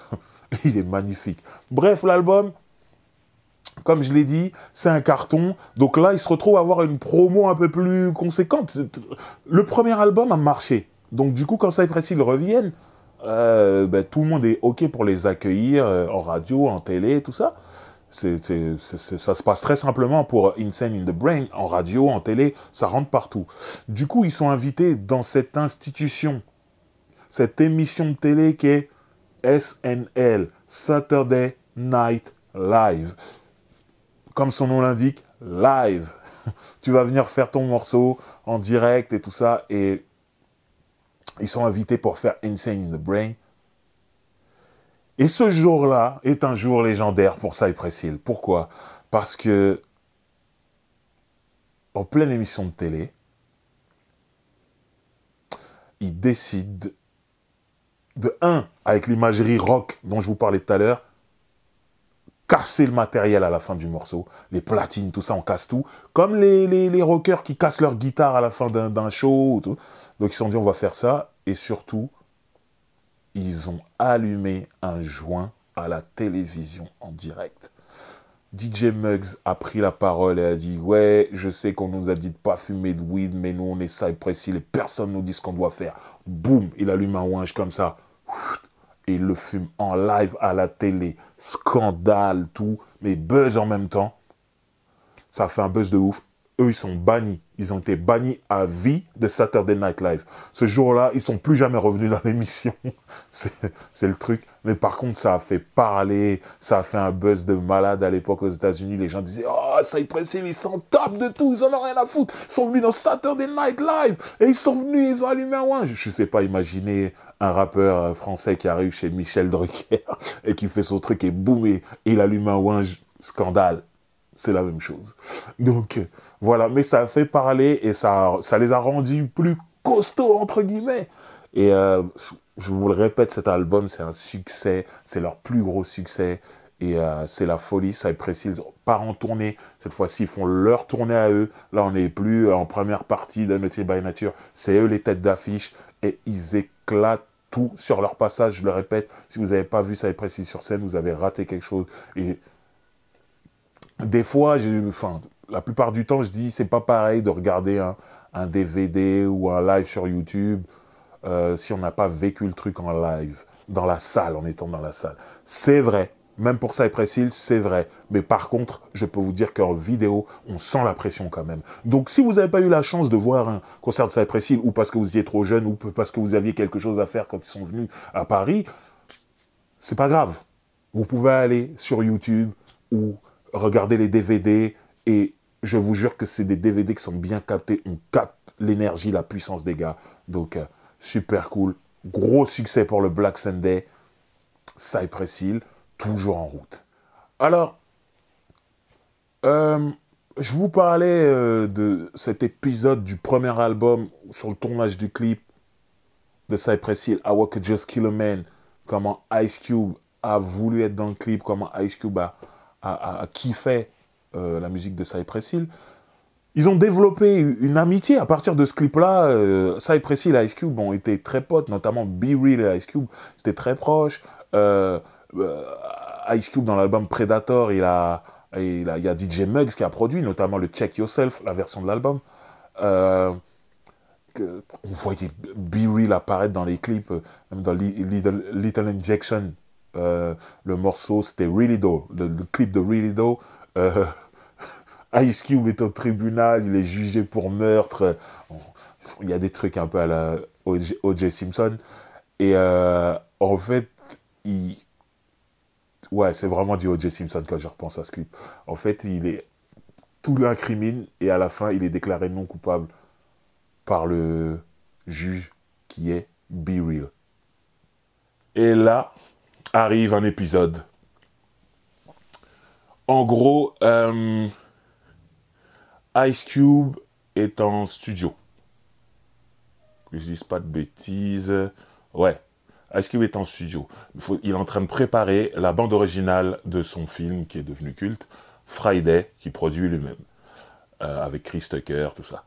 *laughs* il est magnifique. Bref, l'album, comme je l'ai dit, c'est un carton. Donc là, il se retrouve à avoir une promo un peu plus conséquente. Le premier album a marché. Donc du coup, quand ça ils reviennent, euh, ben, tout le monde est OK pour les accueillir euh, en radio, en télé, tout ça. ça se passe très simplement pour Insane in the Brain, en radio, en télé, ça rentre partout. Du coup, ils sont invités dans cette institution, cette émission de télé qui est SNL, Saturday Night Live. Comme son nom l'indique, live. *laughs* tu vas venir faire ton morceau en direct et tout ça. Et ils sont invités pour faire Insane in the Brain. Et ce jour-là est un jour légendaire pour Cypress Hill. Pourquoi Parce que en pleine émission de télé, ils décident de 1 avec l'imagerie rock dont je vous parlais tout à l'heure, casser le matériel à la fin du morceau, les platines, tout ça, on casse tout, comme les, rockers qui cassent leur guitare à la fin d'un show, donc ils se sont dit on va faire ça, et surtout, ils ont allumé un joint à la télévision en direct. DJ Muggs a pris la parole et a dit Ouais, je sais qu'on nous a dit de pas fumer de weed, mais nous on est précis. Les personnes nous disent ce qu'on doit faire. Boum, il allume un wange comme ça. Et il le fume en live à la télé. Scandale, tout, mais buzz en même temps. Ça fait un buzz de ouf. Eux, ils sont bannis ils ont été bannis à vie de Saturday Night Live. Ce jour-là, ils sont plus jamais revenus dans l'émission. *laughs* C'est le truc. Mais par contre, ça a fait parler, ça a fait un buzz de malade à l'époque aux États-Unis. Les gens disaient Oh, y Hill, ils s'en tapent de tout, ils en ont rien à foutre. Ils sont venus dans Saturday Night Live et ils sont venus, ils ont allumé un ouin. Je ne sais pas imaginer un rappeur euh, français qui arrive chez Michel Drucker *laughs* et qui fait son truc et boum, et il allume un ouin. Scandale c'est la même chose. Donc, voilà. Mais ça fait parler et ça, ça les a rendus plus costauds, entre guillemets. Et euh, je vous le répète, cet album, c'est un succès. C'est leur plus gros succès. Et euh, c'est la folie, ça est précis. pas en tournée. Cette fois-ci, ils font leur tournée à eux. Là, on n'est plus euh, en première partie métier by Nature. C'est eux les têtes d'affiche. Et ils éclatent tout sur leur passage. Je le répète, si vous n'avez pas vu ça est précis sur scène, vous avez raté quelque chose. Et des fois, enfin, la plupart du temps, je dis, c'est pas pareil de regarder un, DVD ou un live sur YouTube euh, si on n'a pas vécu le truc en live, dans la salle, en étant dans la salle. C'est vrai. Même pour Cypress Hill, c'est vrai. Mais par contre, je peux vous dire qu'en vidéo, on sent la pression quand même. Donc si vous n'avez pas eu la chance de voir un concert de Cypress Hill, ou parce que vous étiez trop jeune, ou parce que vous aviez quelque chose à faire quand ils sont venus à Paris, c'est pas grave. Vous pouvez aller sur YouTube ou regardez les DVD et je vous jure que c'est des DVD qui sont bien captés. On capte l'énergie, la puissance des gars. Donc, euh, super cool. Gros succès pour le Black Sunday. Cypress Hill, toujours en route. Alors, euh, je vous parlais euh, de cet épisode du premier album sur le tournage du clip de Cypress Hill, I Walk Just Kill a Man. Comment Ice Cube a voulu être dans le clip, comment Ice Cube a à, à, euh, la musique de Cypress Hill. Ils ont développé une amitié à partir de ce clip-là. Euh, Cypress Hill et Ice Cube ont été très potes, notamment Be Real et Ice Cube, c'était très proche. Euh, Ice Cube dans l'album Predator, il a, il a, il y a DJ Muggs qui a produit, notamment le Check Yourself, la version de l'album. on voyait Be Real apparaître dans les clips, même dans Little, Little Injection, euh, le morceau, c'était Really Do, le, clip de Really Do. Euh, *laughs* Ice Cube est au tribunal, il est jugé pour meurtre. Il y a des trucs un peu à la O.J. Simpson. Et euh, en fait, il... ouais, c'est vraiment du O.J. Simpson quand je repense à ce clip. En fait, il est tout l'incrimine et à la fin, il est déclaré non coupable par le juge qui est Be Real. Et là, arrive un épisode. En gros, euh, Ice Cube est en studio. Que je dise pas de bêtises. Ouais, Ice Cube est en studio. Il, est en train de préparer la bande originale de son film qui est devenu culte, Friday, qui produit lui-même, euh, avec Chris Tucker, tout ça.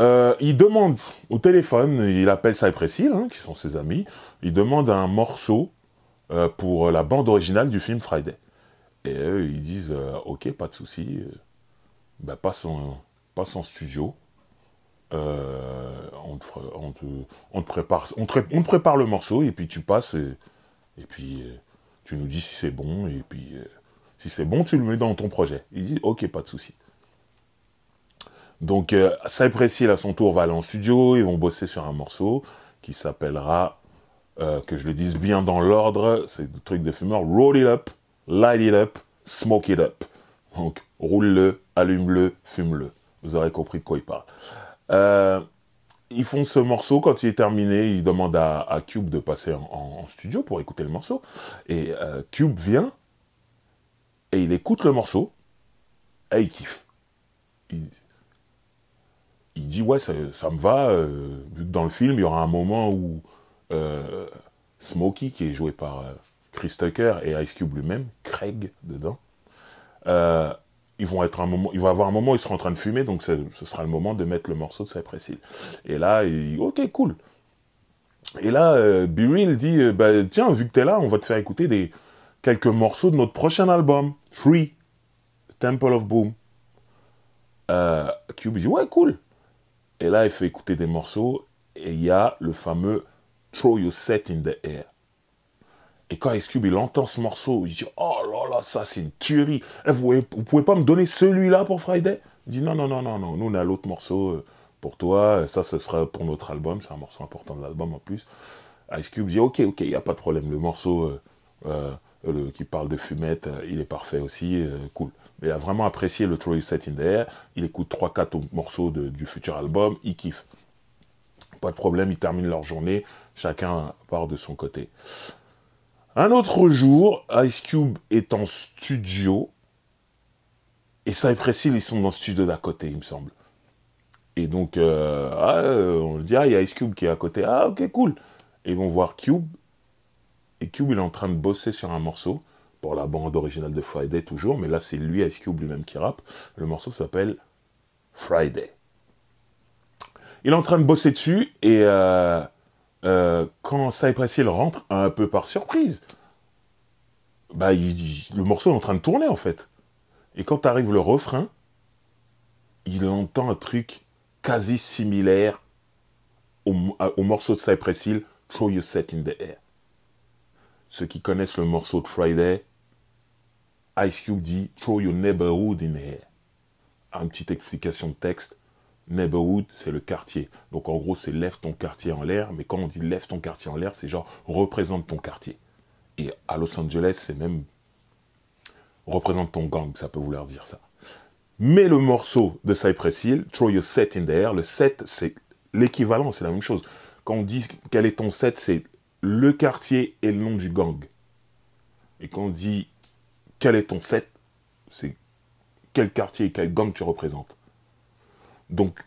Euh, il demande au téléphone, il appelle ça Hill, hein, qui sont ses amis, il demande un morceau euh, pour la bande originale du film Friday. Et eux, ils disent euh, Ok, pas de souci, bah, passe, en, passe studio, on te, prépare, on te, on prépare le morceau, et puis tu passes, et puis tu nous dis si c'est bon, et puis si c'est bon, tu le mets dans ton projet. Il dit Ok, pas de souci. Donc, euh, à son tour, va aller en studio. Ils vont bosser sur un morceau qui s'appellera, euh, que je le dise bien dans l'ordre, c'est le truc de fumeur, Roll It Up, Light It Up, Smoke It Up. Donc, roule-le, allume-le, fume-le. Vous aurez compris de quoi il parle. Euh, ils font ce morceau, quand il est terminé, ils demandent à, Cube de passer en, en, studio pour écouter le morceau. Et euh, Cube vient, et il écoute le morceau, et il kiffe. Il, il dit ouais ça, me va euh, dans le film il y aura un moment où euh, Smokey qui est joué par euh, Chris Tucker et Ice Cube lui-même Craig dedans ils vont être un moment il va avoir un moment où ils seront en train de fumer donc ce sera le moment de mettre le morceau de Cypress précis. » et là il ok cool et là Biril dit bah, tiens vu que t'es là on va te faire écouter des quelques morceaux de notre prochain album Free, Temple of Boom Cube dit ouais cool et là, il fait écouter des morceaux et il y a le fameux Throw Your Set in the Air. Et quand Ice Cube, il entend ce morceau, il dit Oh là là, ça c'est une tuerie. vous, pouvez, pouvez pas me donner celui-là pour Friday Il dit Non, non, non, non, non. Nous, on a l'autre morceau euh, pour toi. Ça, ce sera pour notre album. C'est un morceau important de l'album en plus. Ice Cube dit Ok, ok, il n'y a pas de problème. Le morceau. Euh, euh, euh, qui parle de fumette, euh, il est parfait aussi, euh, cool. Il a vraiment apprécié le Troy Set in the Air, il écoute 3-4 morceaux du futur album, il kiffe. Pas de problème, ils terminent leur journée, chacun part de son côté. Un autre jour, Ice Cube est en studio, et ça est précis, ils sont dans le studio d'à côté, il me semble. Et donc, ah, on le dit, ah, il y a Ice Cube qui est à côté. Ah, ok, cool. Et ils vont voir Cube. Et Cube, il est en train de bosser sur un morceau, pour la bande originale de Friday toujours, mais là c'est lui, Ice Cube lui-même qui rappe. Le morceau s'appelle Friday. Il est en train de bosser dessus, et euh, euh, quand Cypress Hill rentre, un peu par surprise, bah, le morceau est en train de tourner en fait. Et quand arrive le refrain, il entend un truc quasi similaire au, au morceau de Cypress Hill, Throw Your Set in the Air. Ceux qui connaissent le morceau de Friday, Ice Cube dit Throw your neighborhood in air ». Une petite explication de texte. Neighborhood, c'est le quartier. Donc en gros, c'est lève ton quartier en l'air. Mais quand on dit lève ton quartier en l'air, c'est genre représente ton quartier. Et à Los Angeles, c'est même représente ton gang, ça peut vouloir dire ça. Mais le morceau de Cypress Hill, Throw Your Set in the Air, le set, c'est l'équivalent, c'est la même chose. Quand on dit quel est ton set, c'est le quartier est le nom du gang. Et quand on dit quel est ton set, c'est quel quartier et quel gang tu représentes. Donc,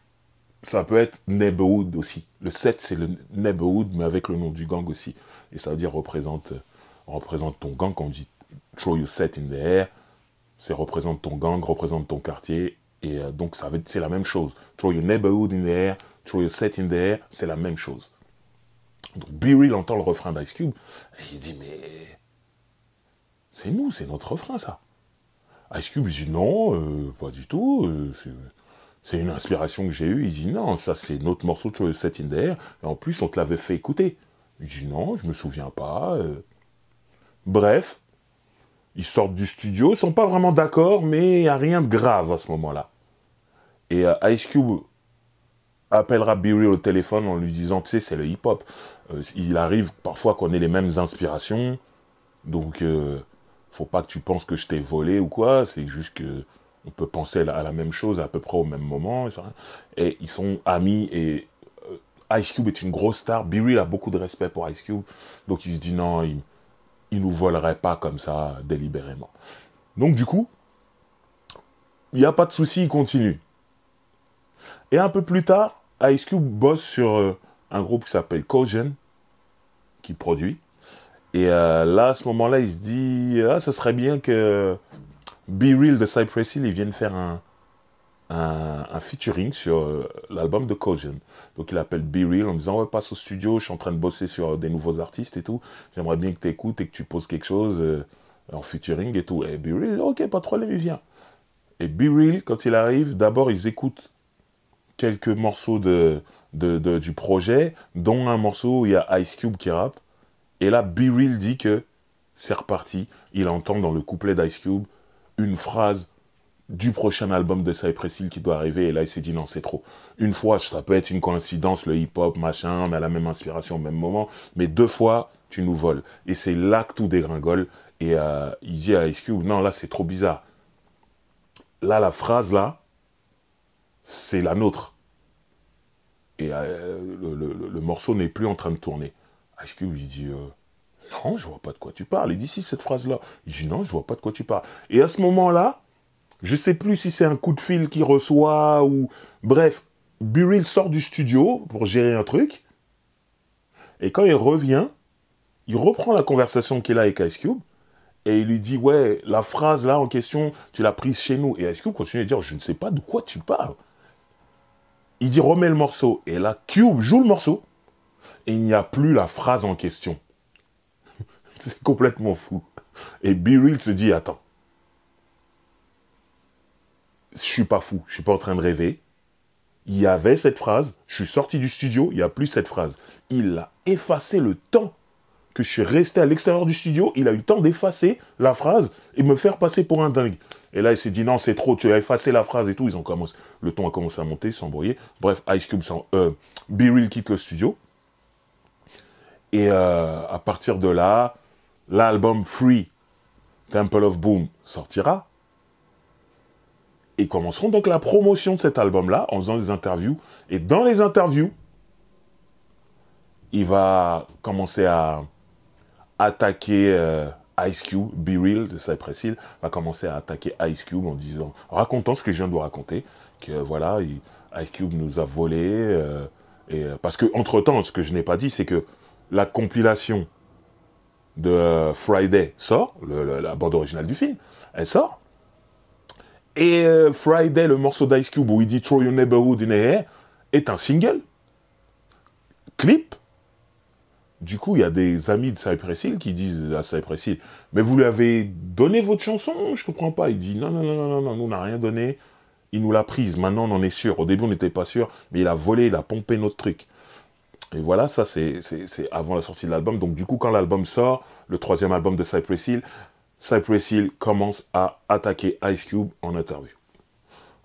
ça peut être neighborhood aussi. Le set, c'est le neighborhood, mais avec le nom du gang aussi. Et ça veut dire représente, représente ton gang. Quand on dit throw your set in the air, c'est représente ton gang, représente ton quartier. Et euh, donc, ça c'est la même chose. Throw your neighborhood in the air, throw your set in the air, c'est la même chose. Donc entend le refrain d'Ice Cube et il dit mais c'est nous, c'est notre refrain ça. Ice Cube il dit non, euh, pas du tout, euh, c'est une inspiration que j'ai eue. Il dit non, ça c'est notre morceau de Set in the et en plus on te l'avait fait écouter. Il dit non, je me souviens pas. Euh. Bref, ils sortent du studio, ils sont pas vraiment d'accord, mais il n'y a rien de grave à ce moment-là. Et Ice Cube appellera b au téléphone en lui disant, tu sais, c'est le hip-hop. Euh, il arrive parfois qu'on ait les mêmes inspirations, donc euh, faut pas que tu penses que je t'ai volé ou quoi, c'est juste que on peut penser à la, même chose à peu près au même moment. Et, ils sont amis et euh, Ice Cube est une grosse star. b a beaucoup de respect pour Ice Cube. Donc il se dit non, il, ne nous volerait pas comme ça délibérément. Donc du coup, il n'y a pas de souci, il continue. Et un peu plus tard, Ice ah, Cube bosse sur euh, un groupe qui s'appelle Cogen, qui produit. Et euh, là, à ce moment-là, il se dit Ah, ce serait bien que Be Real de Cypress Hill ils viennent faire un, un, featuring sur euh, l'album de cogen Donc il appelle Be Real en disant Ouais, passe au studio, je suis en train de bosser sur des nouveaux artistes et tout. J'aimerais bien que tu écoutes et que tu poses quelque chose en featuring et tout. Et Be Real, ok, pas trop problème, il vient. Et Be Real, quand il arrive, d'abord ils écoutent quelques morceaux de, du projet, dont un morceau où il y a Ice Cube qui rappe. Et là, Be Real dit que c'est reparti. Il entend dans le couplet d'Ice Cube une phrase du prochain album de Cypress Hill qui doit arriver. Et là, il s'est dit non, c'est trop. Une fois, ça peut être une coïncidence, le hip-hop, machin, on a la même inspiration au même moment. Mais deux fois, tu nous voles. Et c'est là que tout dégringole. Et euh, il dit à Ice Cube, non, là, c'est trop bizarre. Là, la phrase, là, c'est la nôtre. Euh, le, morceau n'est plus en train de tourner. Ice Cube il dit euh, Non, je vois pas de quoi tu parles. Il dit Si, cette phrase-là. Il dit Non, je vois pas de quoi tu parles. Et à ce moment-là, je sais plus si c'est un coup de fil qu'il reçoit ou. Bref, Buril sort du studio pour gérer un truc. Et quand il revient, il reprend la conversation qu'il a avec Ice Cube. Et il lui dit, ouais, la phrase là en question, tu l'as prise chez nous. Et Ice Cube continue à dire, je ne sais pas de quoi tu parles. Il dit remets le morceau. Et là, Cube joue le morceau. Et il n'y a plus la phrase en question. *laughs* C'est complètement fou. Et b se dit attends. Je suis pas fou, je suis pas en train de rêver. Il y avait cette phrase, je suis sorti du studio, il n'y a plus cette phrase. Il a effacé le temps que je suis resté à l'extérieur du studio, il a eu le temps d'effacer la phrase et me faire passer pour un dingue. Et là, il s'est dit non, c'est trop, tu as effacé la phrase et tout. Ils ont commencé, le ton a commencé à monter, s'embrouiller. Bref, Ice Cube, euh, Be Real quitte le studio. Et euh, à partir de là, l'album Free, Temple of Boom, sortira. Et commenceront donc la promotion de cet album-là en faisant des interviews. Et dans les interviews, il va commencer à attaquer. Euh, Ice Cube, Be Real de Cypress Hill, va commencer à attaquer Ice Cube en disant, racontant ce que je viens de vous raconter, que voilà, Ice Cube nous a volé, euh, et, euh, parce que entre temps, ce que je n'ai pas dit, c'est que la compilation de euh, Friday sort, la bande originale du film, elle sort, et Friday, le morceau d'Ice Cube où il dit Throw Your Neighborhood in the est un single, clip, du coup, il y a des amis de Cypress Hill qui disent à Cypress Hill, mais vous lui avez donné votre chanson Je comprends pas. Il dit, non, non, non, non, non, non, nous, on n'a rien donné. Il nous l'a prise. Maintenant, on en est sûr. Au début, on n'était pas sûr, mais il a volé, il a pompé notre truc. Et voilà, ça, c'est avant la sortie de l'album. Donc, du coup, quand l'album sort, le troisième album de Cypress Hill, Cypress Hill commence à attaquer Ice Cube en interview.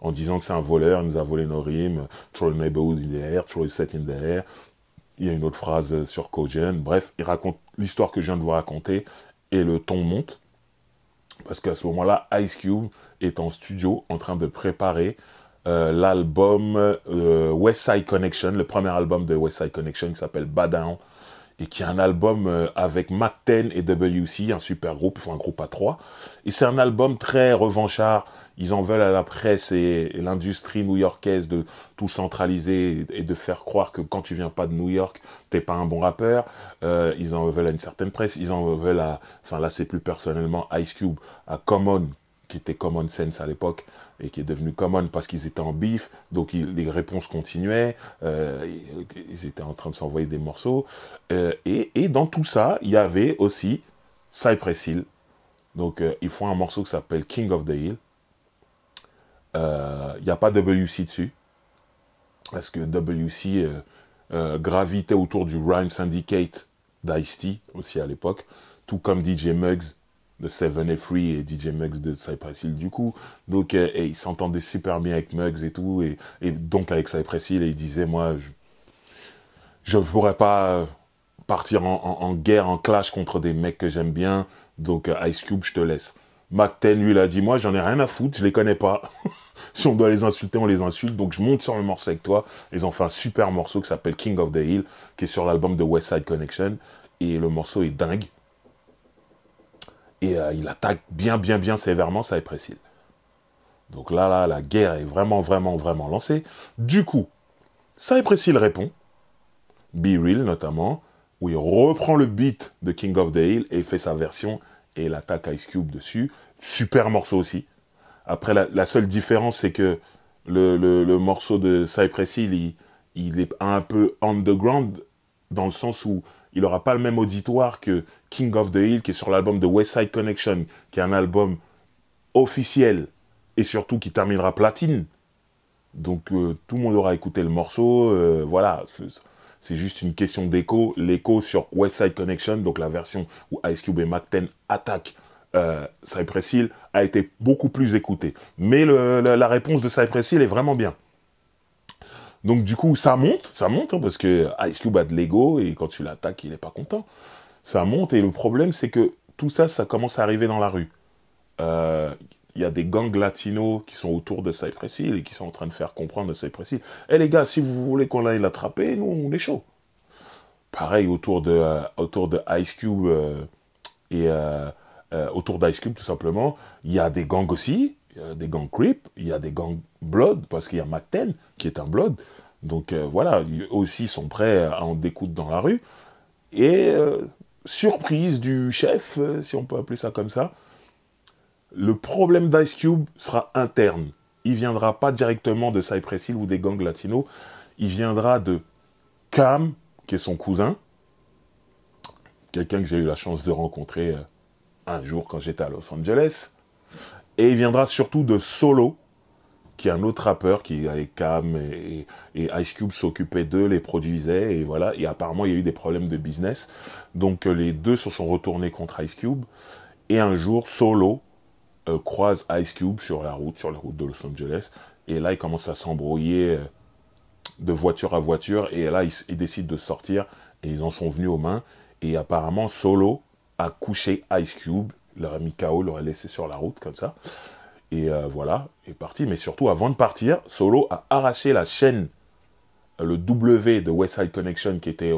En disant que c'est un voleur, il nous a volé nos rimes, Troy Mabel in the air, Troy Set in the air, il y a une autre phrase sur Kogen, bref, il raconte l'histoire que je viens de vous raconter, et le ton monte, parce qu'à ce moment-là, Ice Cube est en studio en train de préparer euh, l'album euh, West Side Connection, le premier album de West Side Connection qui s'appelle Bad et qui a un album euh, avec Mac 10 et WC, un super groupe, ils font un groupe à trois. Et c'est un album très revanchard. Ils en veulent à la presse et, l'industrie new-yorkaise de tout centraliser et, de faire croire que quand tu viens pas de New York, t'es pas un bon rappeur. Euh, ils en veulent à une certaine presse. Ils en veulent à, enfin là c'est plus personnellement Ice Cube, à Common qui était Common Sense à l'époque et qui est devenu Common parce qu'ils étaient en bif, donc les réponses continuaient, euh, ils étaient en train de s'envoyer des morceaux. Euh, et, dans tout ça, il y avait aussi Cypress Hill. Donc euh, ils font un morceau qui s'appelle King of the Hill. Il n'y a pas WC dessus, parce que WC gravitait autour du Rhyme Syndicate d'Ice-T aussi à l'époque, tout comme DJ Muggs de Seven et Free et DJ Muggs de Cypress Hill du coup. Donc euh, et ils s'entendaient super bien avec Muggs et tout, et, donc avec Cypress Hill, et ils disaient, moi, je ne pourrais pas euh, partir en, guerre, en clash contre des mecs que j'aime bien, donc euh, Ice Cube, je te laisse. Ten lui, il a dit, moi, j'en ai rien à foutre, je les connais pas. *laughs* si on doit les insulter, on les insulte. Donc je monte sur le morceau avec toi. Ils ont fait un super morceau qui s'appelle King of the Hill, qui est sur l'album de West Side Connection. Et le morceau est dingue. Et euh, il attaque bien, bien, bien sévèrement Cypress Hill. Donc là, là, la guerre est vraiment, vraiment, vraiment lancée. Du coup, Cypress Hill répond, Be Real notamment, où il reprend le beat de King of the Hill et fait sa version et il attaque Ice Cube dessus. Super morceau aussi. Après, la, seule différence, c'est que le, morceau de Cypress il, il est un peu underground dans le sens où il n'aura pas le même auditoire que King of the Hill, qui est sur l'album de West Side Connection, qui est un album officiel et surtout qui terminera platine. Donc euh, tout le monde aura écouté le morceau, euh, voilà. C'est juste une question d'écho. L'écho sur West Side Connection, donc la version où Ice Cube et Mac 10 attaquent euh, Cypress Hill, a été beaucoup plus écoutée. Mais la, la réponse de Cypress Hill est vraiment bien. Donc du coup, ça monte, ça monte, hein, parce que Ice Cube a de l'ego, et quand tu l'attaques, il n'est pas content. Ça monte, et le problème, c'est que tout ça, ça commence à arriver dans la rue. Euh, il y a des gangs latinos qui sont autour de Cypress Hill et qui sont en train de faire comprendre à Cypress Hill, Eh les gars, si vous voulez qu'on aille l'attraper, nous, on est chaud. » Pareil, autour de, euh, autour de Ice Cube euh, et... autour d'Ice Cube, tout simplement, il y a des gangs aussi, euh, des gangs creep, il y a des gangs blood, parce qu'il y a McTen qui est un blood. Donc euh, voilà, ils aussi sont prêts à en découdre dans la rue. Et euh, surprise du chef, si on peut appeler ça comme ça, le problème d'Ice Cube sera interne. Il viendra pas directement de Cypress Hill ou des gangs latinos. Il viendra de Cam, qui est son cousin, quelqu'un que j'ai eu la chance de rencontrer un jour quand j'étais à Los Angeles. Et il viendra surtout de Solo, qui est un autre rappeur qui, avec Cam et, Ice Cube, s'occupait d'eux, les produisait, et voilà. Et apparemment, il y a eu des problèmes de business. Donc, euh, les deux se sont retournés contre Ice Cube. Et un jour, Solo euh, croise Ice Cube sur la route, sur la route de Los Angeles. Et là, il commence à s'embrouiller euh, de voiture à voiture. Et là, ils décident de sortir. Et ils en sont venus aux mains. Et apparemment, Solo a couché Ice Cube l'aurait mis KO, l'aurait laissé sur la route comme ça. Et euh, voilà, voilà, est parti. Mais surtout, avant de partir, Solo a arraché la chaîne, le W de West Side Connection qui était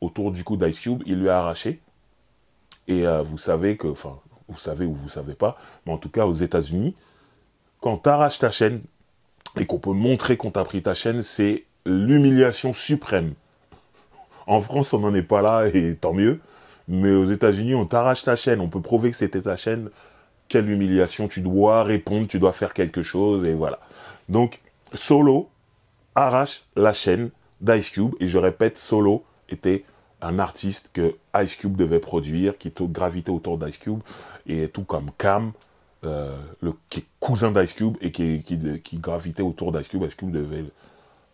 autour du coup d'Ice Cube. Il lui a arraché. Et euh, vous savez que, enfin, vous savez ou vous savez pas, mais en tout cas, aux États-Unis, quand tu arraches ta chaîne et qu'on peut montrer qu'on t'a pris ta chaîne, c'est l'humiliation suprême. En France, on n'en est pas là et tant mieux. Mais aux États-Unis, on t'arrache ta chaîne, on peut prouver que c'était ta chaîne. Quelle humiliation, tu dois répondre, tu dois faire quelque chose, et voilà. Donc, Solo arrache la chaîne d'Ice Cube, et je répète, Solo était un artiste que Ice Cube devait produire, qui gravitait autour d'Ice Cube, et tout comme Cam, euh, le, qui est cousin d'Ice Cube et qui, gravitait autour d'Ice Cube. Ice Cube devait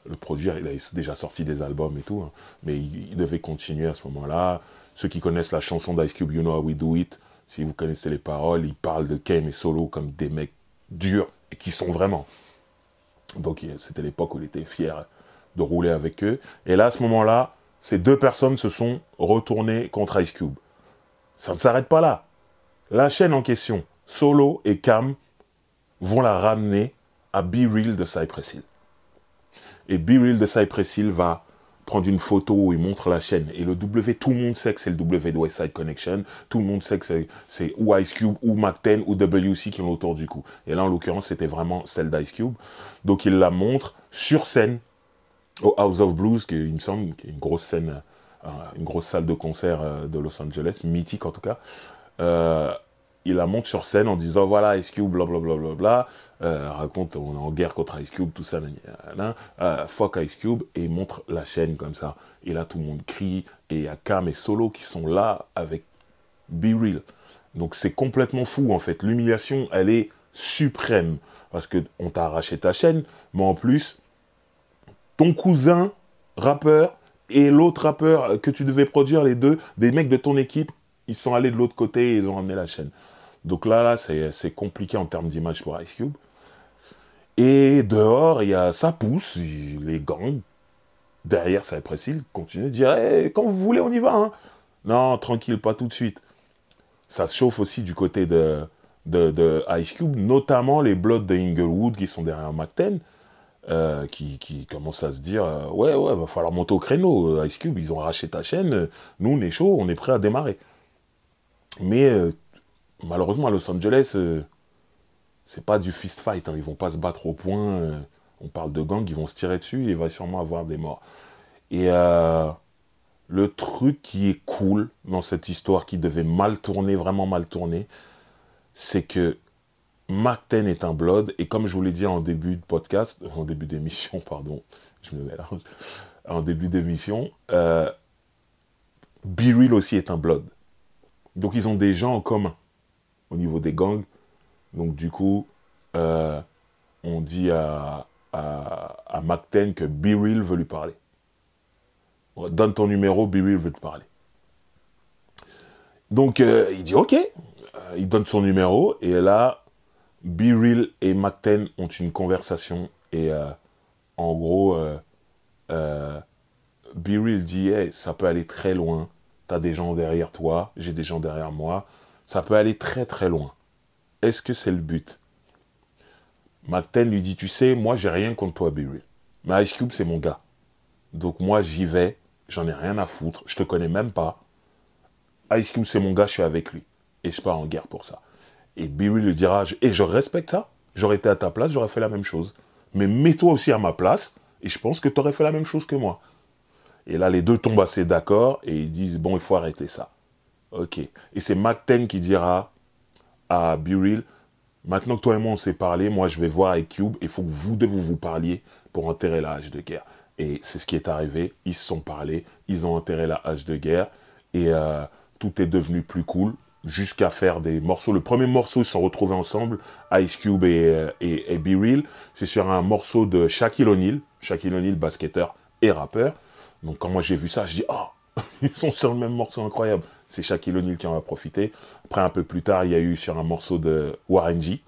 le, produire, il avait déjà sorti des albums et tout, hein. mais il, devait continuer à ce moment-là. Ceux qui connaissent la chanson d'Ice Cube, You Know How We Do It, si vous connaissez les paroles, ils parlent de Kane et Solo comme des mecs durs et qui sont vraiment. Donc c'était l'époque où il était fier de rouler avec eux. Et là, à ce moment-là, ces deux personnes se sont retournées contre Ice Cube. Ça ne s'arrête pas là. La chaîne en question, Solo et Cam, vont la ramener à Be Real de Cypress Hill. Et Be Real de Cypress Hill va prendre une photo où il montre la chaîne. Et le W, tout le monde sait que c'est le W de West Side Connection. Tout le monde sait que c'est ou Ice Cube, ou Mac 10, ou WC qui ont autour du coup. Et là, en l'occurrence, c'était vraiment celle d'Ice Cube. Donc, il la montre sur scène au House of Blues, qui, me semble, est une grosse scène, euh, une grosse salle de concert euh, de Los Angeles, mythique en tout cas. Euh, il la monte sur scène en disant voilà Ice Cube blablabla bla, bla, bla, euh, raconte on est en guerre contre Ice Cube tout ça là, euh, fuck Ice Cube et il montre la chaîne comme ça et là tout le monde crie et il y a Cam et Solo qui sont là avec Be Real donc c'est complètement fou en fait l'humiliation elle est suprême parce que on t'a arraché ta chaîne mais en plus ton cousin rappeur et l'autre rappeur que tu devais produire les deux des mecs de ton équipe ils sont allés de l'autre côté et ils ont ramené la chaîne. Donc là, c'est compliqué en termes d'image pour Ice Cube. Et dehors, il y a, ça pousse, les gangs, derrière ça précis. continuent de dire eh, quand vous voulez, on y va. Hein. Non, tranquille, pas tout de suite. Ça se chauffe aussi du côté de, de, Ice Cube, notamment les Bloods de Inglewood qui sont derrière McTen, euh, qui, qui commencent à se dire euh, Ouais, ouais, va falloir monter au créneau. Euh, Ice Cube, ils ont arraché ta chaîne, nous on est chaud, on est prêt à démarrer. Mais malheureusement, à Los Angeles, euh, c'est pas du fist fight. Hein. Ils vont pas se battre au point. Euh, on parle de gangs, ils vont se tirer dessus. Et il va sûrement avoir des morts. Et euh, le truc qui est cool dans cette histoire, qui devait mal tourner, vraiment mal tourner, c'est que Mark Ten est un blood. Et comme je vous l'ai dit en début de podcast, en début d'émission, *laughs* pardon, je me en début d'émission, euh, aussi est un blood. Donc ils ont des gens en commun au niveau des gangs. Donc du coup, euh, on dit à, à, que B-Real veut lui parler. Donne ton numéro, B-Real veut te parler. Donc euh, il dit ok, euh, il donne son numéro et là, B-Real et McTen ont une conversation et en gros, B-Real dit ça peut aller très loin, t'as des gens derrière toi, j'ai des gens derrière moi, ça peut aller très très loin. Est-ce que c'est le but McTen lui dit, tu sais, moi j'ai rien contre toi, Billy. Mais Ice Cube, c'est mon gars. Donc moi j'y vais, j'en ai rien à foutre, je te connais même pas. Ice Cube, c'est mon gars, je suis avec lui. Et je pars en guerre pour ça. Et Billy lui dira, et je respecte ça. J'aurais été à ta place, j'aurais fait la même chose. Mais mets-toi aussi à ma place, et je pense que tu aurais fait la même chose que moi. Et là, les deux tombent assez d'accord, et ils disent, bon, il faut arrêter ça. Ok. Et c'est Ten qui dira à B-Real, maintenant que toi et moi on s'est parlé, moi je vais voir Ice Cube, il faut que vous deux vous, parliez pour enterrer la hache de guerre. Et c'est ce qui est arrivé, ils se sont parlé, ils ont enterré la hache de guerre, et euh, tout est devenu plus cool, jusqu'à faire des morceaux. Le premier morceau, ils se sont retrouvés ensemble, Ice Cube et, euh, et, Real. C'est sur un morceau de Shaquille O'Neal, Shaquille O'Neal, basketteur et rappeur. Donc quand moi j'ai vu ça, je dis, oh, *laughs* ils sont sur le même morceau incroyable c'est Shaquille O'Neal qui en a profité. Après, un peu plus tard, il y a eu sur un morceau de Warren G,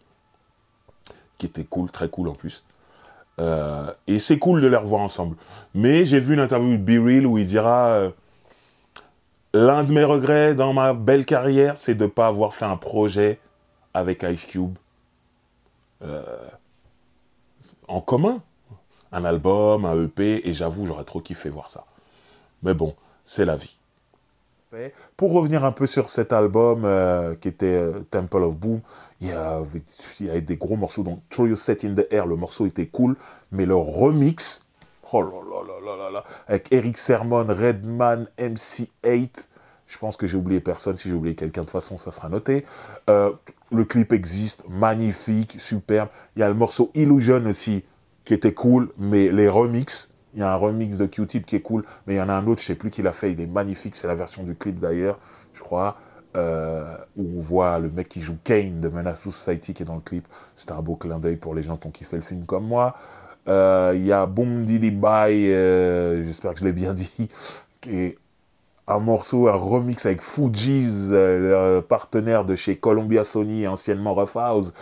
qui était cool, très cool en plus. Euh, et c'est cool de les revoir ensemble. Mais j'ai vu une interview de Be Real où il dira euh, L'un de mes regrets dans ma belle carrière, c'est de ne pas avoir fait un projet avec Ice Cube euh, en commun. Un album, un EP, et j'avoue, j'aurais trop kiffé voir ça. Mais bon, c'est la vie. Pour revenir un peu sur cet album euh, qui était euh, Temple of Boom, il y, avait, des gros morceaux. Donc, Throw You Set in the Air, le morceau était cool, mais le remix, oh là là là là là, avec Eric Sermon, Redman, MC8, je pense que j'ai oublié personne. Si j'ai oublié quelqu'un, de toute façon, ça sera noté. Euh, le clip existe, magnifique, superbe. Il y a le morceau Illusion aussi, qui était cool, mais les remixes, il y a un remix de Q-Tip qui est cool, mais il y en a un autre, je sais plus qui l'a fait, il est magnifique, c'est la version du clip d'ailleurs, je crois, euh, où on voit le mec qui joue Kane de Menace Society qui est dans le clip. C'est un beau clin d'œil pour les gens qui ont kiffé le film comme moi. Euh, il y a Boom Diddy Bye, euh, j'espère que je l'ai bien dit, qui est un morceau, un remix avec Fujis, le partenaire de chez Columbia Sony, anciennement Rough House,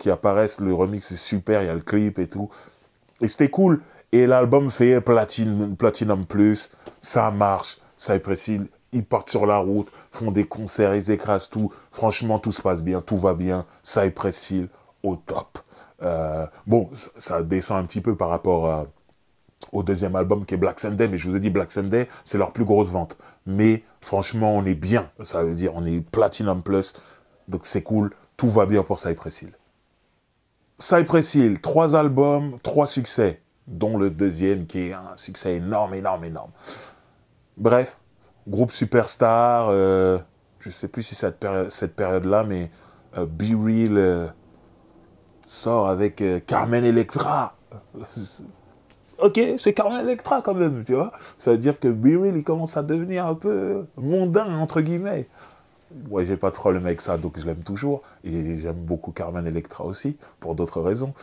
qui apparaissent. Le remix est super, il y a le clip et tout. Et c'était cool. Et l'album fait platine, platinum plus, ça marche, ça est Ils partent sur la route, font des concerts, ils écrasent tout. Franchement, tout se passe bien, tout va bien. Ça est au top. Euh, bon, ça descend un petit peu par rapport euh, au deuxième album qui est Black Sunday, mais je vous ai dit Black Sunday, c'est leur plus grosse vente. Mais franchement, on est bien. Ça veut dire on est Platinum Plus. Donc c'est cool. Tout va bien pour Cypress Hill. Cypress Hill, trois albums, trois succès dont le deuxième qui est un succès énorme, énorme, énorme. Bref, groupe superstar, je euh, je sais plus si cette, cette période-là, mais euh, Be Real euh, sort avec Carmen Electra. *laughs* ok, c'est Carmen Electra quand même, tu vois. Ça veut dire que Be Real, il commence à devenir un peu mondain, entre guillemets. Moi, ouais, j'ai pas trop le mec, ça, donc je l'aime toujours. Et j'aime beaucoup Carmen Electra aussi, pour d'autres raisons.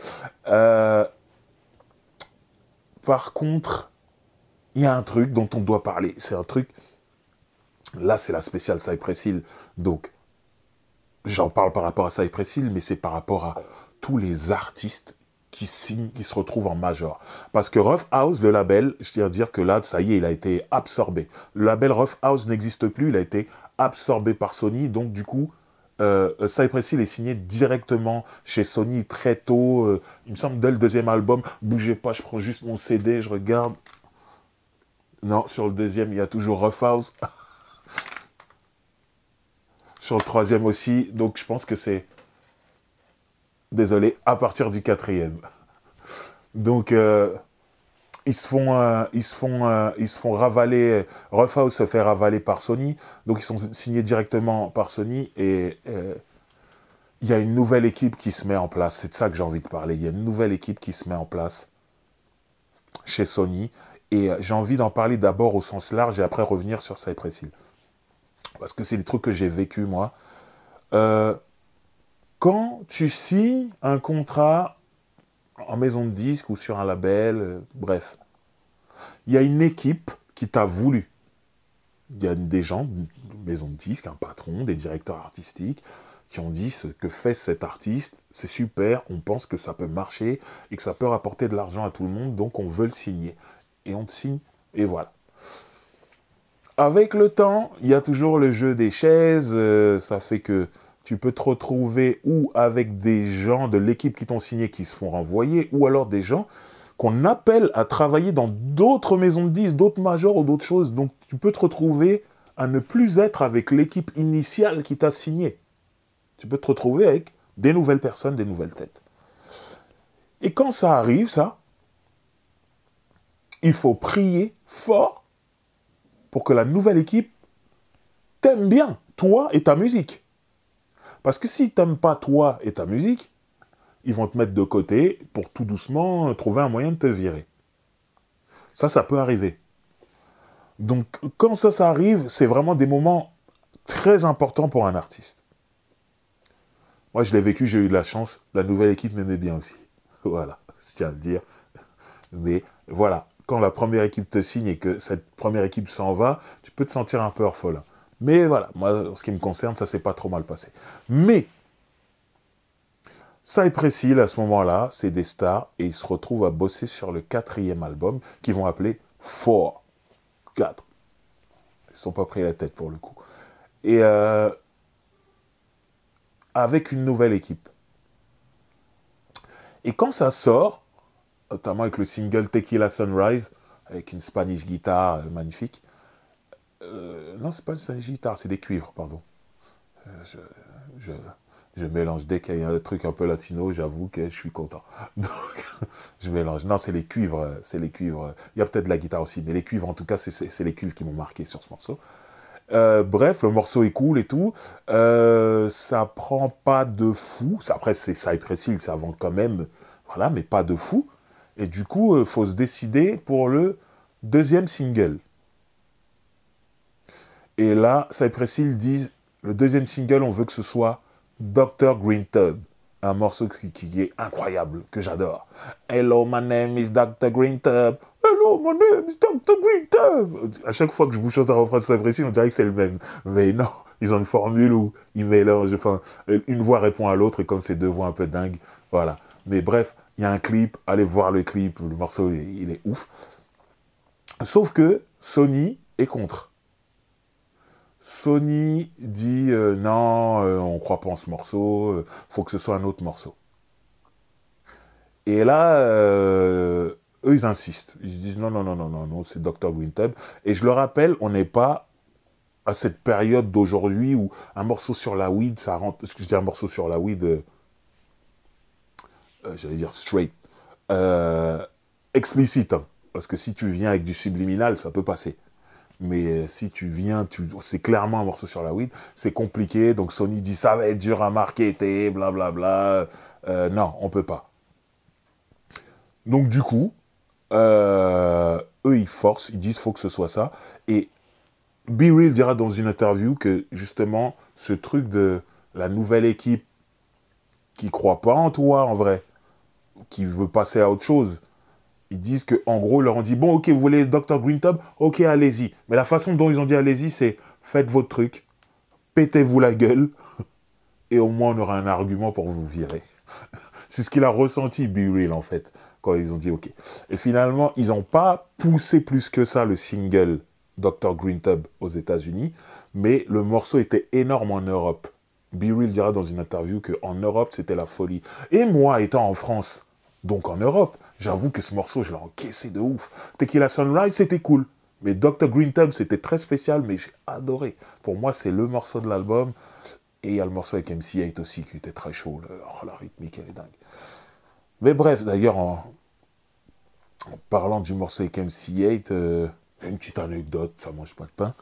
Euh, par contre, il y a un truc dont on doit parler. C'est un truc. Là, c'est la spéciale Cypress Hill. Donc, j'en parle par rapport à Cypress Hill, mais c'est par rapport à tous les artistes qui signent, qui se retrouvent en major. Parce que Rough House, le label, je tiens à dire que là, ça y est, il a été absorbé. Le label Rough House n'existe plus, il a été absorbé par Sony, donc du coup, euh, euh, Cypress est signé directement chez Sony très tôt. Euh, il me semble dès le deuxième album. Bougez pas, je prends juste mon CD, je regarde. Non, sur le deuxième, il y a toujours Rough House. *laughs* sur le troisième aussi. Donc je pense que c'est. Désolé, à partir du quatrième. *laughs* Donc. Euh, ils se font, euh, ils se font, euh, ils se font ravaler. Rough House se fait ravaler par Sony, donc ils sont signés directement par Sony et euh, il y a une nouvelle équipe qui se met en place. C'est de ça que j'ai envie de parler. Il y a une nouvelle équipe qui se met en place chez Sony et j'ai envie d'en parler d'abord au sens large et après revenir sur et précis parce que c'est des trucs que j'ai vécu moi. quand tu signes un contrat en maison de disque ou sur un label, euh, bref. Il y a une équipe qui t'a voulu. Il y a des gens, une maison de disque, un patron, des directeurs artistiques, qui ont dit ce que fait cet artiste, c'est super, on pense que ça peut marcher et que ça peut rapporter de l'argent à tout le monde, donc on veut le signer. Et on te signe, et voilà. Avec le temps, il y a toujours le jeu des chaises, euh, ça fait que tu peux te retrouver ou avec des gens de l'équipe qui t'ont signé qui se font renvoyer, ou alors des gens qu'on appelle à travailler dans d'autres maisons de 10, d'autres majors ou d'autres choses. Donc tu peux te retrouver à ne plus être avec l'équipe initiale qui t'a signé. Tu peux te retrouver avec des nouvelles personnes, des nouvelles têtes. Et quand ça arrive, ça, il faut prier fort pour que la nouvelle équipe t'aime bien, toi et ta musique. Parce que si t'aiment pas toi et ta musique, ils vont te mettre de côté pour tout doucement trouver un moyen de te virer. Ça, ça peut arriver. Donc, quand ça, ça arrive, c'est vraiment des moments très importants pour un artiste. Moi, je l'ai vécu, j'ai eu de la chance. La nouvelle équipe m'aimait bien aussi. *laughs* Voilà, je tiens à le dire. Mais voilà, quand la première équipe te signe et que cette première équipe s'en va, tu peux te sentir un peu hors-folle. Mais voilà, moi, en ce qui me concerne, ça s'est pas trop mal passé. Mais, ça est précis, à ce moment-là, c'est des stars, et ils se retrouvent à bosser sur le quatrième album, qu'ils vont appeler Four. 4. Ils sont pas pris la tête pour le coup. Et euh, avec une nouvelle équipe. Et quand ça sort, notamment avec le single Tequila Sunrise, avec une Spanish guitar euh, magnifique, euh, non, c'est pas une guitare, c'est des cuivres, pardon. Euh, je, mélange dès qu'il y a un truc un peu latino, j'avoue que je suis content. *laughs* je mélange. Non, c'est les cuivres, c'est les cuivres. Il y a peut-être de la guitare aussi, mais les cuivres, en tout cas, c'est les cuivres qui m'ont marqué sur ce morceau. Euh, bref, le morceau est cool et tout. ça prend pas de fou. Après, c'est Cypress Hill, ça vend quand même. Voilà, mais pas de fou. Et du coup, il faut se décider pour le deuxième single. Et là, Cypressil Hill disent le deuxième single, on veut que ce soit Dr. Green Tub. Un morceau qui, est incroyable, que j'adore. Hello, my name is Dr. Green Tub. Hello, my name is Dr. Green Tub. À chaque fois que je vous chante un refrain de Cypressil, on dirait que c'est le même. Mais non, ils ont une formule où ils mélangent. Enfin, une voix répond à l'autre et comme c'est deux voix un peu dingues, voilà. Mais bref, il y a un clip, allez voir le clip, le morceau il est ouf. Sauf que Sony est contre. Sony dit euh, non, on euh, on croit pas en ce morceau, euh, faut que ce soit un autre morceau. Et là, eux, ils insistent. Ils se disent non, non, non, non, non, c'est Dr. Winter. » Et je le rappelle, on n'est pas à cette période d'aujourd'hui où un morceau sur la weed, ça rentre. Excusez, un morceau sur la weed, j'allais dire straight, explicite. Hein. parce que si tu viens avec du subliminal, ça peut passer. Mais euh, si tu viens, tu, c'est clairement un morceau sur la weed, c'est compliqué. Donc Sony dit ça va être dur à marketer, blablabla. Bla, bla. Euh, non, on peut pas. Donc du coup, euh, eux ils forcent, ils disent faut que ce soit ça. Et Be Real dira dans une interview que justement ce truc de la nouvelle équipe qui croit pas en toi en vrai, qui veut passer à autre chose, ils disent que en gros, leur ont dit bon, ok, vous voulez Dr Green Tub, ok, allez-y. Mais la façon dont ils ont dit allez-y, c'est faites votre truc, pétez-vous la gueule, *laughs* et au moins on aura un argument pour vous virer. *laughs* c'est ce qu'il a ressenti, Be en fait, quand ils ont dit ok. Et finalement, ils n'ont pas poussé plus que ça le single Dr Green Tub aux États-Unis, mais le morceau était énorme en Europe. Be Real dira dans une interview qu'en Europe, c'était la folie. Et moi, étant en France, donc en Europe, J'avoue que ce morceau, je l'ai encaissé de ouf. Tequila Sunrise, c'était cool. Mais Dr. Green Thumb, c'était très spécial, mais j'ai adoré. Pour moi, c'est le morceau de l'album. Et il y a le morceau avec MC8 aussi qui était très chaud. Oh, la rythmique, elle est dingue. Mais bref, d'ailleurs, en... parlant du morceau avec MC8, euh, une petite anecdote, ça mange pas de pain.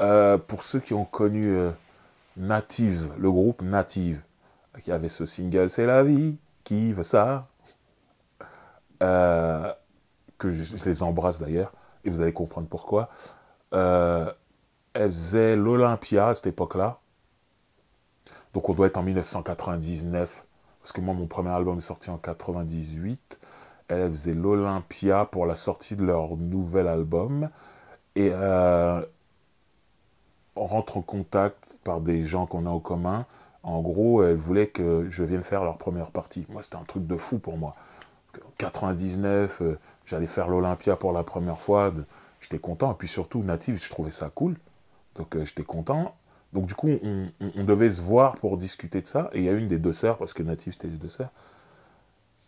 Euh, pour ceux qui ont connu euh, Native, le groupe Native, qui avait ce single C'est la vie, qui veut ça euh, que je, les embrasse d'ailleurs, et vous allez comprendre pourquoi. Euh, elle faisait l'Olympia à cette époque-là. Donc on doit être en 1999, parce que moi mon premier album est sorti en 98. Elle faisait l'Olympia pour la sortie de leur nouvel album. Et euh, on rentre en contact par des gens qu'on a en commun. En gros, elle voulait que je vienne faire leur première partie. Moi, c'était un truc de fou pour moi. 99, euh, j'allais faire l'Olympia pour la première fois, j'étais content. Et puis surtout, Native, je trouvais ça cool. Donc euh, j'étais content. Donc du coup, on, devait se voir pour discuter de ça. Et il y a une des deux sœurs, parce que Native, c'était les deux sœurs,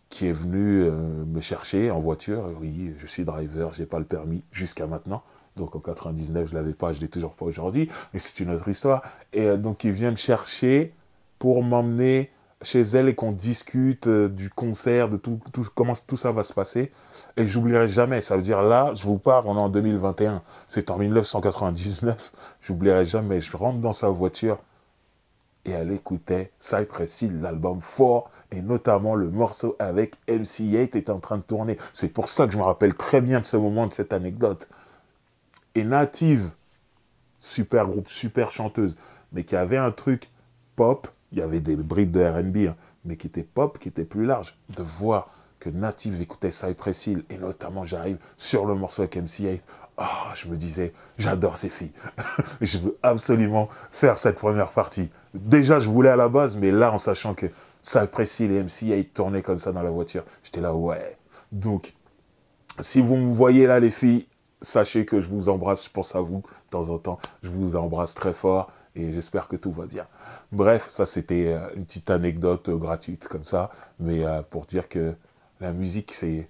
qui est venue euh, me chercher en voiture. Oui, je suis driver, j'ai pas le permis jusqu'à maintenant. Donc en 99, je l'avais pas, je l'ai toujours pas aujourd'hui. Mais c'est une autre histoire. Et donc il vient me chercher pour m'emmener chez elle et qu'on discute euh, du concert, de tout, tout, comment tout ça va se passer. Et j'oublierai jamais. Ça veut dire là, je vous parle, on est en 2021. C'est en 1999. J'oublierai jamais. Je rentre dans sa voiture et elle écoutait Cypress Hill, l'album fort, et notamment le morceau avec MC8 était en train de tourner. C'est pour ça que je me rappelle très bien de ce moment, de cette anecdote. Et Native, super groupe, super chanteuse, mais qui avait un truc pop, il y avait des brides de RB, hein, mais qui étaient pop, qui étaient plus larges. De voir que Native écoutait Cypress Hill, et notamment j'arrive sur le morceau avec MC8, ah, je me disais, j'adore ces filles. *laughs* je veux absolument faire cette première partie. Déjà, je voulais à la base, mais là, en sachant que Cypress Hill et MC8 tournaient comme ça dans la voiture, j'étais là, ouais. Donc, si vous me voyez là, les filles, sachez que je vous embrasse, je pense à vous de temps en temps. Je vous embrasse très fort et j'espère que tout va bien. Bref, ça c'était euh, une petite anecdote euh, gratuite comme ça, mais euh, pour dire que la musique c'est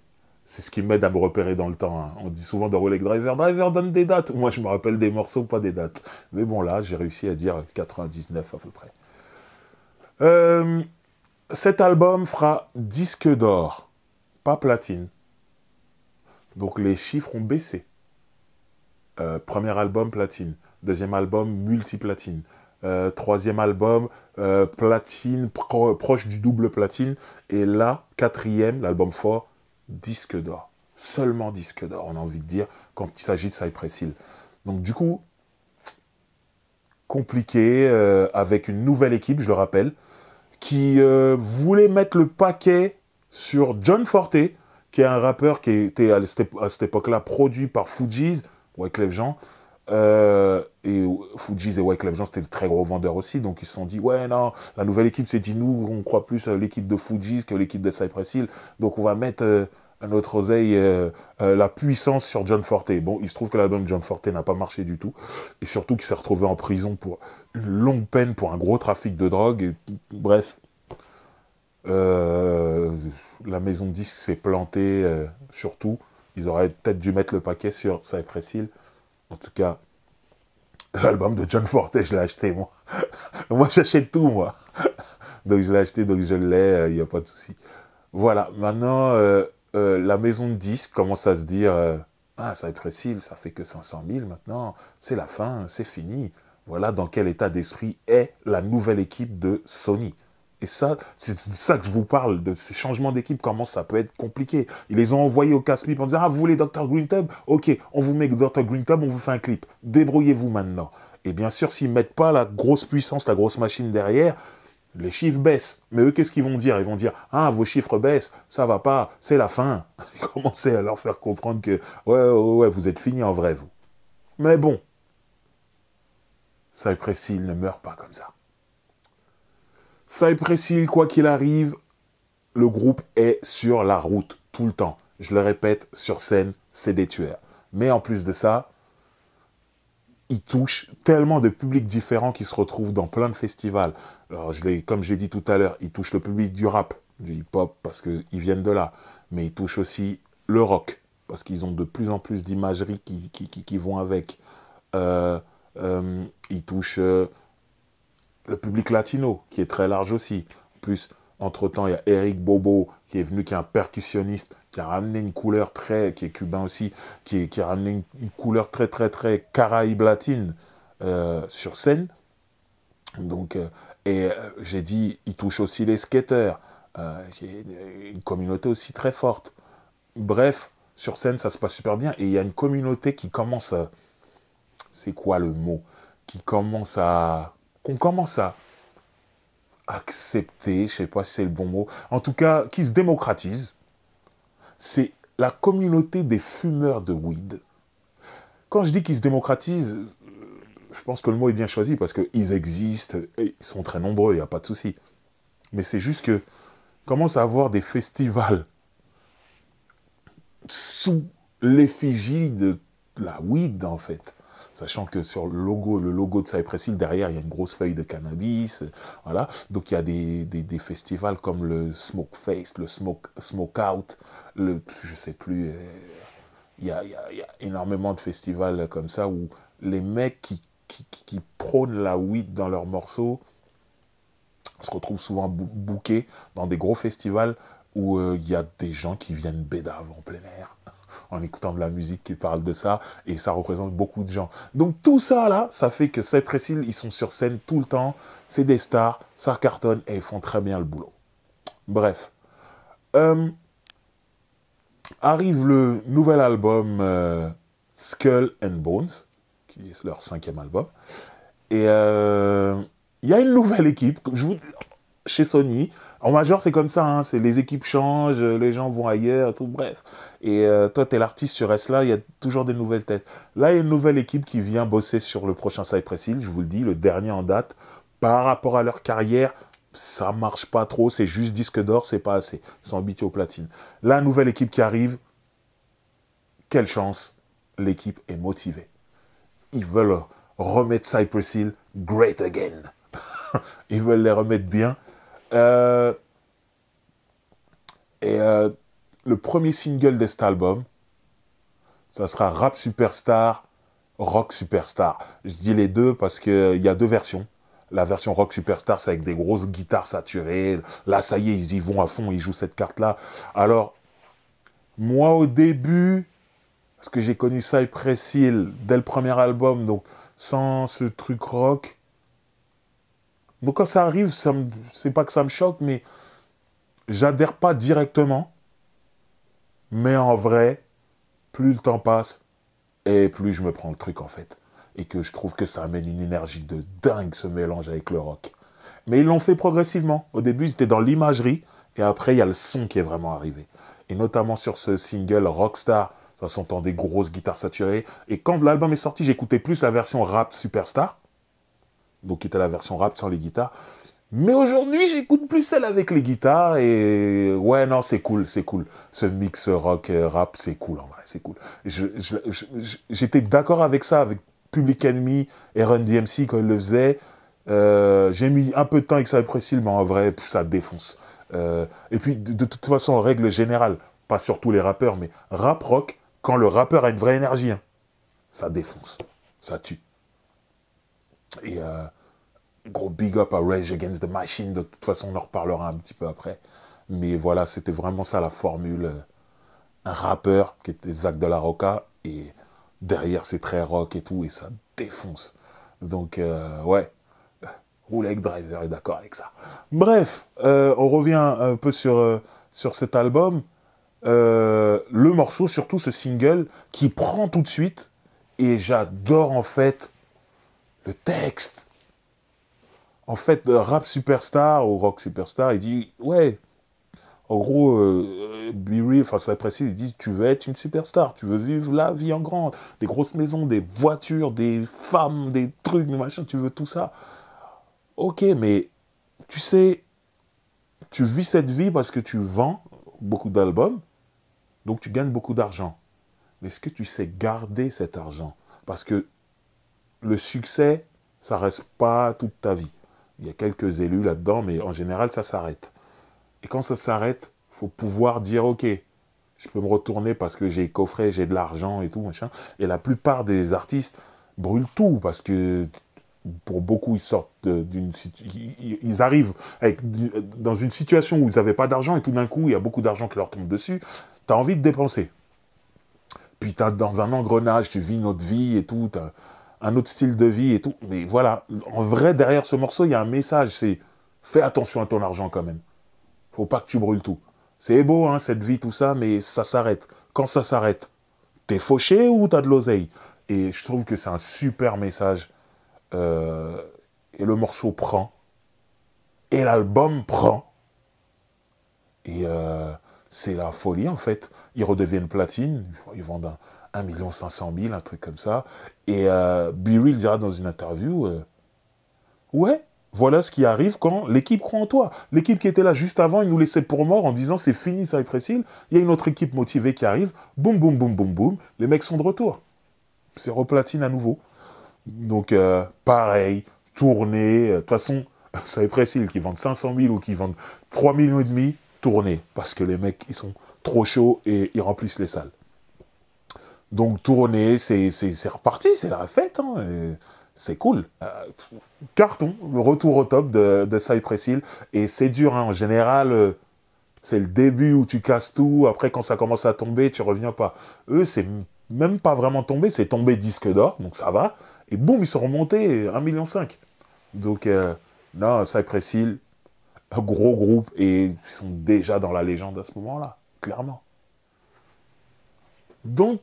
c'est ce qui m'aide à me repérer dans le temps. Hein. On dit souvent de Rolex Driver, Driver donne des dates. Moi, je me rappelle des morceaux, pas des dates. Mais bon, là, j'ai réussi à dire 99 à peu près. cet album fera disque d'or, pas platine. Donc les chiffres ont baissé. premier album platine. Deuxième album, multi-platine. Euh, troisième album, euh, platine, proche du double platine. Et là, quatrième, l'album fort, disque d'or. Seulement disque d'or, on a envie de dire, quand il s'agit de Cypress Hill. Donc du coup, compliqué, euh, avec une nouvelle équipe, je le rappelle, qui voulait mettre le paquet sur John Forte, qui est un rappeur qui était à cette, époque-là produit par Fugees, gens Jean, euh, et Fujis et Wyclef Jean, c'était de très gros vendeurs aussi, donc ils se sont dit, ouais, non, la nouvelle équipe s'est dit, nous, on croit plus à l'équipe de Fujis que l'équipe de Cypress Hill, donc on va mettre à euh, notre oseille euh, la puissance sur John Forte. Bon, il se trouve que l'album John Forte n'a pas marché du tout, et surtout qu'il s'est retrouvé en prison pour une longue peine pour un gros trafic de drogue, et, bref. la maison de disque s'est plantée, surtout. Ils auraient peut-être dû mettre le paquet sur Cypress Hill. En tout cas, l'album de John Forte, je l'ai acheté, moi. *laughs* moi, j'achète tout, moi. donc, je l'ai acheté, donc je l'ai, il euh, n'y a pas de souci. Voilà, maintenant, euh, euh, la maison de disques commence à se dire Ah, ça va être ça fait que 500 000 maintenant, c'est la fin, c'est fini. Voilà dans quel état d'esprit est la nouvelle équipe de Sony. Et ça, c'est de ça que je vous parle, de ces changements d'équipe, comment ça peut être compliqué. Ils les ont envoyés au casse en disant Ah, vous voulez Dr. Green Tub Ok, on vous met Dr. Green Tub, on vous fait un clip. Débrouillez-vous maintenant. Et bien sûr, s'ils mettent pas la grosse puissance, la grosse machine derrière, les chiffres baissent. Mais eux, qu'est-ce qu'ils vont dire Ils vont dire Ah, vos chiffres baissent, ça va pas, c'est la fin. *laughs* Commencez à leur faire comprendre que Ouais, ouais, vous êtes fini en vrai, vous. Mais bon, ça précis, ils ne meurent pas comme ça. Ça est précis, quoi qu'il arrive, le groupe est sur la route tout le temps. Je le répète, sur scène, c'est des tueurs. Mais en plus de ça, ils touchent tellement de publics différents qui se retrouvent dans plein de festivals. Alors, je comme j'ai dit tout à l'heure, ils touchent le public du rap, du hip-hop, parce qu'ils viennent de là. Mais ils touchent aussi le rock, parce qu'ils ont de plus en plus d'imageries qui, vont avec. Euh, euh, ils touchent euh, le public latino, qui est très large aussi. En plus, entre-temps, il y a Eric Bobo, qui est venu, qui est un percussionniste, qui a ramené une couleur très, qui est cubain aussi, qui, qui a ramené une, couleur très, très, très caraïbe latine euh, sur scène. Donc, euh, et euh, j'ai dit, il touche aussi les skaters j'ai une communauté aussi très forte. Bref, sur scène, ça se passe super bien. Et il y a une communauté qui commence à... C'est quoi le mot Qui commence à qu'on commence à accepter, je sais pas si c'est le bon mot, en tout cas, qui se démocratise, c'est la communauté des fumeurs de weed. Quand je dis qu'ils se démocratisent, je pense que le mot est bien choisi parce qu'ils existent et ils sont très nombreux, il n'y a pas de souci. Mais c'est juste que commence à avoir des festivals sous l'effigie de la weed, en fait. Sachant que sur le logo, le logo de Cypress Hill, derrière, il y a une grosse feuille de cannabis. Euh, voilà. Donc il y a des, festivals comme le Smoke Face, le Smoke, Smoke Out, le, je sais plus. Euh, il y, a, énormément de festivals comme ça où les mecs qui, prônent la weed dans leurs morceaux se retrouvent souvent bouqués dans des gros festivals où euh, il y a des gens qui viennent bédave en plein air en écoutant de la musique qui parle de ça, et ça représente beaucoup de gens. Donc tout ça là, ça fait que c'est précis, ils sont sur scène tout le temps, c'est des stars, ça cartonne et ils font très bien le boulot. Bref. Euh, arrive le nouvel album euh, Skull and Bones, qui est leur cinquième album. Et euh, il y a une nouvelle équipe. Je vous, chez Sony, en major, c'est comme ça, hein. c'est les équipes changent, euh, les gens vont ailleurs, tout bref. Et toi euh, toi, t'es l'artiste, tu restes là, il y a toujours des nouvelles têtes. Là, il y a une nouvelle équipe qui vient bosser sur le prochain Cypress Hill, je vous le dis, le dernier en date. Par rapport à leur carrière, ça marche pas trop, c'est juste disque d'or, c'est pas assez. Ils sont habitués aux La nouvelle équipe qui arrive, quelle chance, l'équipe est motivée. Ils veulent remettre Cypress Hill great again. *laughs* Ils veulent les remettre bien euh, et euh, le premier single de cet album, ça sera Rap Superstar, Rock Superstar. Je dis les deux parce qu'il euh, y a deux versions. La version Rock Superstar, c'est avec des grosses guitares saturées. Là, ça y est, ils y vont à fond, ils jouent cette carte-là. Alors, moi, au début, parce que j'ai connu Cypress Hill dès le premier album, donc sans ce truc rock, donc quand ça arrive, ça c'est pas que ça me choque, mais j'adhère pas directement. Mais en vrai, plus le temps passe, et plus je me prends le truc en fait. Et que je trouve que ça amène une énergie de dingue ce mélange avec le rock. Mais ils l'ont fait progressivement. Au début, c'était dans l'imagerie, et après, il y a le son qui est vraiment arrivé. Et notamment sur ce single Rockstar, ça s'entend des grosses guitares saturées. Et quand l'album est sorti, j'écoutais plus la version rap Superstar donc qui était la version rap sans les guitares. Mais aujourd'hui, j'écoute plus celle avec les guitares et ouais, non, c'est cool, c'est cool. Ce mix rock rap, c'est cool en vrai, c'est cool. J'étais d'accord avec ça, avec Public Enemy et Run DMC quand ils le faisaient. Euh, j'ai mis un peu de temps avec ça Presil, mais en vrai, ça défonce. Euh, et puis, de, toute façon, en règle générale, pas sur tous les rappeurs, mais rap rock, quand le rappeur a une vraie énergie, hein, ça défonce, ça tue. Et euh, gros big up à Rage Against the Machine. De toute façon, on en reparlera un petit peu après. Mais voilà, c'était vraiment ça la formule. Un rappeur qui était Zach de la Roca et derrière c'est très rock et tout et ça défonce. Donc euh, ouais, Roulette Driver est d'accord avec ça. Bref, euh, on revient un peu sur, sur cet album. le morceau, surtout ce single, qui prend tout de suite. Et j'adore en fait le texte. En fait, rap superstar ou rock superstar, il dit, ouais, en gros, euh, euh, Be Real, enfin, ça précise, il dit, tu veux être une superstar, tu veux vivre la vie en grande, des grosses maisons, des voitures, des femmes, des trucs, machin, tu veux tout ça. Ok, mais tu sais, tu vis cette vie parce que tu vends beaucoup d'albums, donc tu gagnes beaucoup d'argent. Mais est-ce que tu sais garder cet argent Parce que le succès, ça reste pas toute ta vie. Il y a quelques élus là-dedans, mais en général, ça s'arrête. Et quand ça s'arrête, faut pouvoir dire, OK, je peux me retourner parce que j'ai coffret j'ai de l'argent et tout, machin. Et la plupart des artistes brûlent tout parce que pour beaucoup, ils sortent d'une ils arrivent avec, dans une situation où ils n'avaient pas d'argent et tout d'un coup, il y a beaucoup d'argent qui leur tombe dessus. Tu as envie de dépenser. Puis tu dans un engrenage, tu vis une autre vie et tout un autre style de vie et tout. Mais voilà, en vrai, derrière ce morceau, il y a un message, c'est fais attention à ton argent quand même. Faut pas que tu brûles tout. C'est beau, hein, cette vie, tout ça, mais ça s'arrête. Quand ça s'arrête, t'es fauché ou t'as de l'oseille Et je trouve que c'est un super message. Euh, et le morceau prend. Et l'album prend. Et euh, c'est la folie, en fait. Ils redeviennent platine. Ils vendent un 1 million 500 000, un truc comme ça. Et euh, Biril dira dans une interview, euh, ouais, voilà ce qui arrive quand l'équipe croit en toi. L'équipe qui était là juste avant, il nous laissait pour mort en disant c'est fini ça est précis. Il y a une autre équipe motivée qui arrive, boum, boum, boum, boum, boum, les mecs sont de retour. C'est replatine à nouveau. Donc, euh, pareil, tournée, de toute façon, *laughs* ça est précis. qui vendent 500 000 ou qui vendent 3 millions et demi, tournée. Parce que les mecs, ils sont trop chauds et ils remplissent les salles. Donc tourner, c'est reparti, c'est la fête. Hein, c'est cool. Euh, carton, le retour au top de, de Et c'est dur, hein, en général, euh, c'est le début où tu casses tout. Après, quand ça commence à tomber, tu reviens pas. Eux, c'est même pas vraiment tombé, c'est tombé disque d'or, donc ça va. Et boum, ils sont remontés, 1,5 million. Donc, là euh, non, Cypress Hill, gros groupe, et ils sont déjà dans la légende à ce moment-là, clairement. Donc,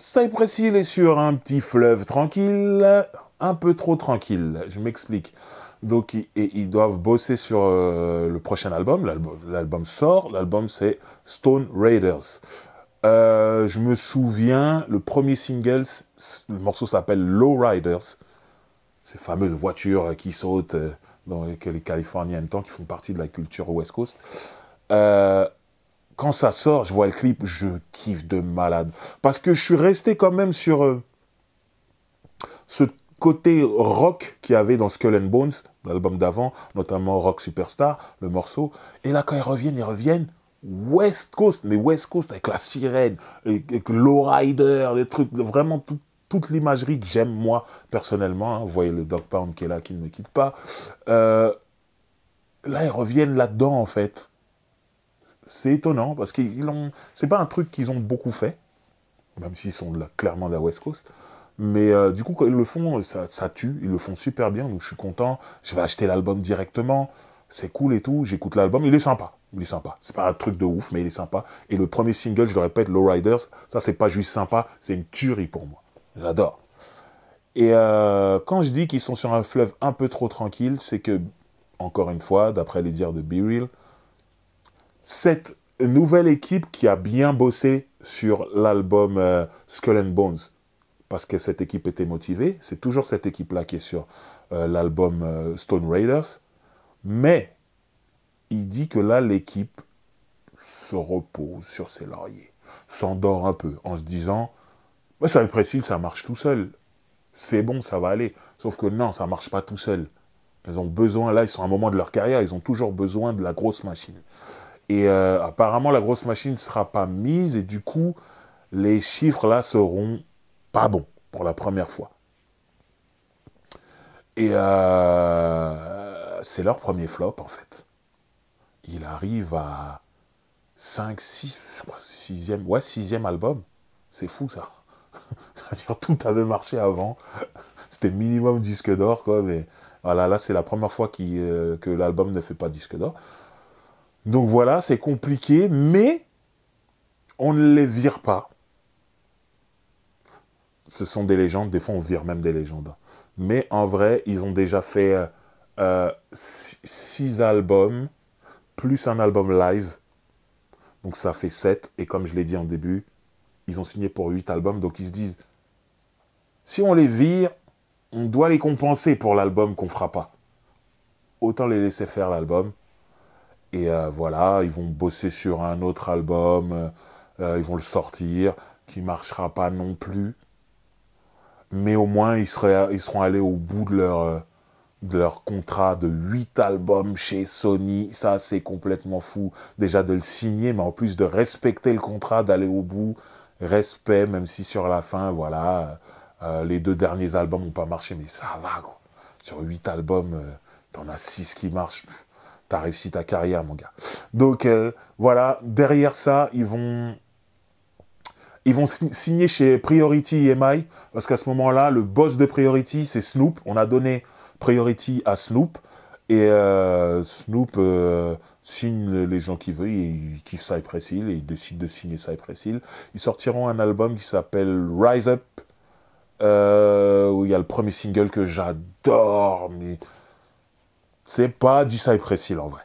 Cypress est sur un petit fleuve tranquille, un peu trop tranquille, je m'explique. Donc ils, doivent bosser sur euh, le prochain album, l'album sort, l'album c'est Stone Raiders. Euh, je me souviens, le premier single, le morceau s'appelle Low Riders, ces fameuses voitures euh, qui sautent dans les, que en même qui font partie de la culture West Coast quand ça sort, je vois le clip, je kiffe de malade. Parce que je suis resté quand même sur euh, ce côté rock qu'il y avait dans Skull and Bones, l'album d'avant, notamment Rock Superstar, le morceau. Et là, quand ils reviennent, ils reviennent West Coast, mais West Coast avec la sirène, avec Lowrider, les trucs, vraiment toute l'imagerie que j'aime moi personnellement. Hein. Vous voyez le Dog Pound qui est là, qui ne me quitte pas. Euh, là, ils reviennent là-dedans en fait c'est étonnant parce que C'est pas un truc qu'ils ont beaucoup fait, même s'ils sont clairement de la West Coast. Mais euh, du coup, quand ils le font, ça, tue. Ils le font super bien, donc je suis content. Je vais acheter l'album directement. C'est cool et tout. J'écoute l'album. Il est sympa. Il est sympa. C'est pas un truc de ouf, mais il est sympa. Et le premier single, je le répète, Riders, ça c'est pas juste sympa, c'est une tuerie pour moi. J'adore. Et euh, quand je dis qu'ils sont sur un fleuve un peu trop tranquille, c'est que, encore une fois, d'après les dires de Be Real, cette nouvelle équipe qui a bien bossé sur l'album euh, Skull and Bones, parce que cette équipe était motivée, c'est toujours cette équipe-là qui est sur euh, l'album euh, Stone Raiders, mais il dit que là, l'équipe se repose sur ses lauriers, s'endort un peu, en se disant, bah, ça va précis, ça marche tout seul, c'est bon, ça va aller, sauf que non, ça marche pas tout seul. Ils ont besoin, là, ils sont à un moment de leur carrière, ils ont toujours besoin de la grosse machine. Et euh, apparemment, la grosse machine ne sera pas mise et du coup, les chiffres là seront pas bons pour la première fois. Et euh, c'est leur premier flop en fait. Il arrive à 5, 6, 6e, ouais, 6 album. C'est fou ça. C'est-à-dire *laughs* tout avait marché avant. C'était minimum disque d'or quoi, mais voilà, là c'est la première fois euh, que l'album ne fait pas disque d'or. Donc voilà, c'est compliqué, mais on ne les vire pas. Ce sont des légendes, des fois on vire même des légendes. Mais en vrai, ils ont déjà fait euh, six albums, plus un album live. Donc ça fait 7. Et comme je l'ai dit en début, ils ont signé pour 8 albums. Donc ils se disent, si on les vire, on doit les compenser pour l'album qu'on fera pas. Autant les laisser faire l'album. Et euh, voilà, ils vont bosser sur un autre album, euh, euh, ils vont le sortir, qui marchera pas non plus. Mais au moins, ils, seraient, ils seront allés au bout de leur de leur contrat de 8 albums chez Sony. Ça, c'est complètement fou. Déjà de le signer, mais en plus de respecter le contrat, d'aller au bout. Respect, même si sur la fin, voilà, les deux derniers albums n'ont pas marché, mais ça va, quoi. Sur 8 albums, t'en as 6 qui marchent. T'as réussi ta carrière, mon gars. Donc euh, voilà, derrière ça, ils vont ils vont signer chez Priority EMI parce qu'à ce moment-là, le boss de Priority, c'est Snoop. On a donné Priority à Snoop et euh, Snoop euh, signe les gens qu'il veut, il kiffe Cypress Hill et il décide de signer Cypress Hill. Ils sortiront un album qui s'appelle Rise Up. où il y a le premier single que j'adore, mais c'est pas du et précis en vrai.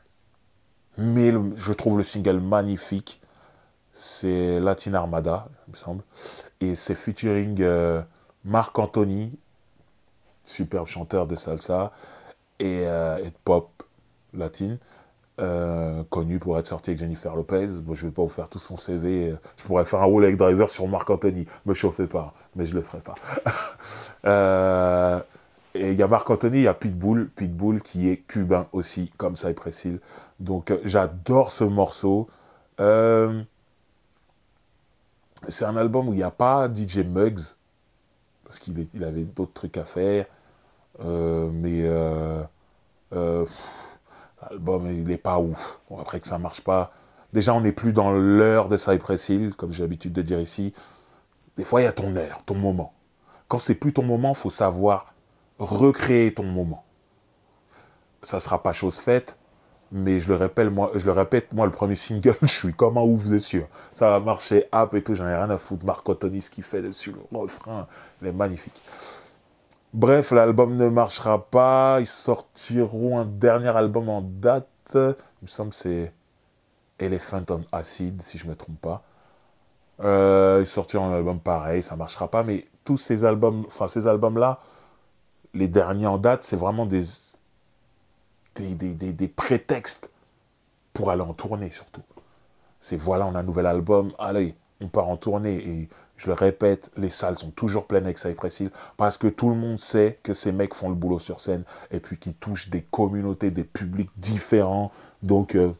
Mais je trouve le single magnifique. C'est Latin Armada, il me semble. Et c'est featuring euh, Marc Anthony, superbe chanteur de salsa et, euh, de pop latine. Euh, connu pour être sorti avec Jennifer Lopez. Bon, je ne vais pas vous faire tout son CV. Je pourrais faire un rôle avec Driver sur Marc Anthony. Me chauffez pas, mais je le ferai pas. *laughs* Et il y a Marc Anthony, il y a Pitbull, Pitbull qui est cubain aussi, comme Cypress Hill. Donc euh, j'adore ce morceau. Euh, c'est un album où il n'y a pas DJ Muggs, parce qu'il il avait d'autres trucs à faire. Euh, mais l'album, il n'est pas ouf. Bon, après que ça ne marche pas. Déjà, on n'est plus dans l'heure de Cypress Hill, comme j'ai l'habitude de dire ici. Des fois, il y a ton heure, ton moment. Quand c'est plus ton moment, faut savoir recréer ton moment. Ça sera pas chose faite, mais je le répète, moi, je le répète, moi, le premier single, *laughs* je suis comme un ouf dessus. Hein. Ça va marcher, hop et tout, j'en ai rien à foutre. Marc Otonis qui fait dessus, le refrain, il est magnifique. Bref, l'album ne marchera pas. Ils sortiront un dernier album en date. Il me semble que c'est Elephant on Acid, si je ne me trompe pas. Euh, ils sortiront un album pareil, ça ne marchera pas. Mais tous ces albums, enfin ces albums-là, les derniers en date, c'est vraiment des des, prétextes pour aller en tournée surtout. C'est voilà, on a un nouvel album, allez, on part en tournée. Et je le répète, les salles sont toujours pleines avec et parce que tout le monde sait que ces mecs font le boulot sur scène et puis qu'ils touchent des communautés, des publics différents. Donc, euh,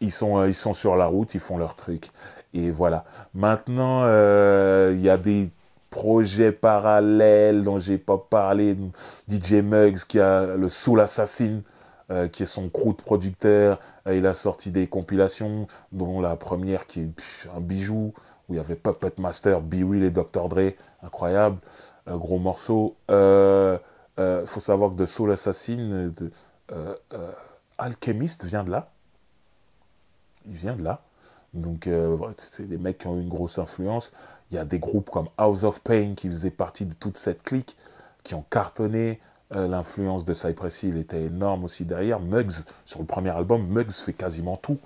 ils, sont, euh, ils sont sur la route, ils font leur truc. Et voilà. Maintenant, euh, il y a des projet parallèle dont j'ai pas parlé, DJ Muggs qui a le Soul Assassin, euh, qui est son crew de producteur. il a sorti des compilations, dont la première qui est un bijou, où il y avait Puppet Master, Be Will et Dr. Dre, incroyable, un gros morceau. Il euh, euh, faut savoir que de Soul Assassin, Alchemist vient de là. Il vient de là. Donc, c'est des mecs qui ont une grosse influence. Il y a des groupes comme House of Pain qui faisaient partie de toute cette clique, qui ont cartonné. Euh, l'influence de Cypress Hill était énorme aussi derrière. Muggs, sur le premier album, Muggs fait quasiment tout.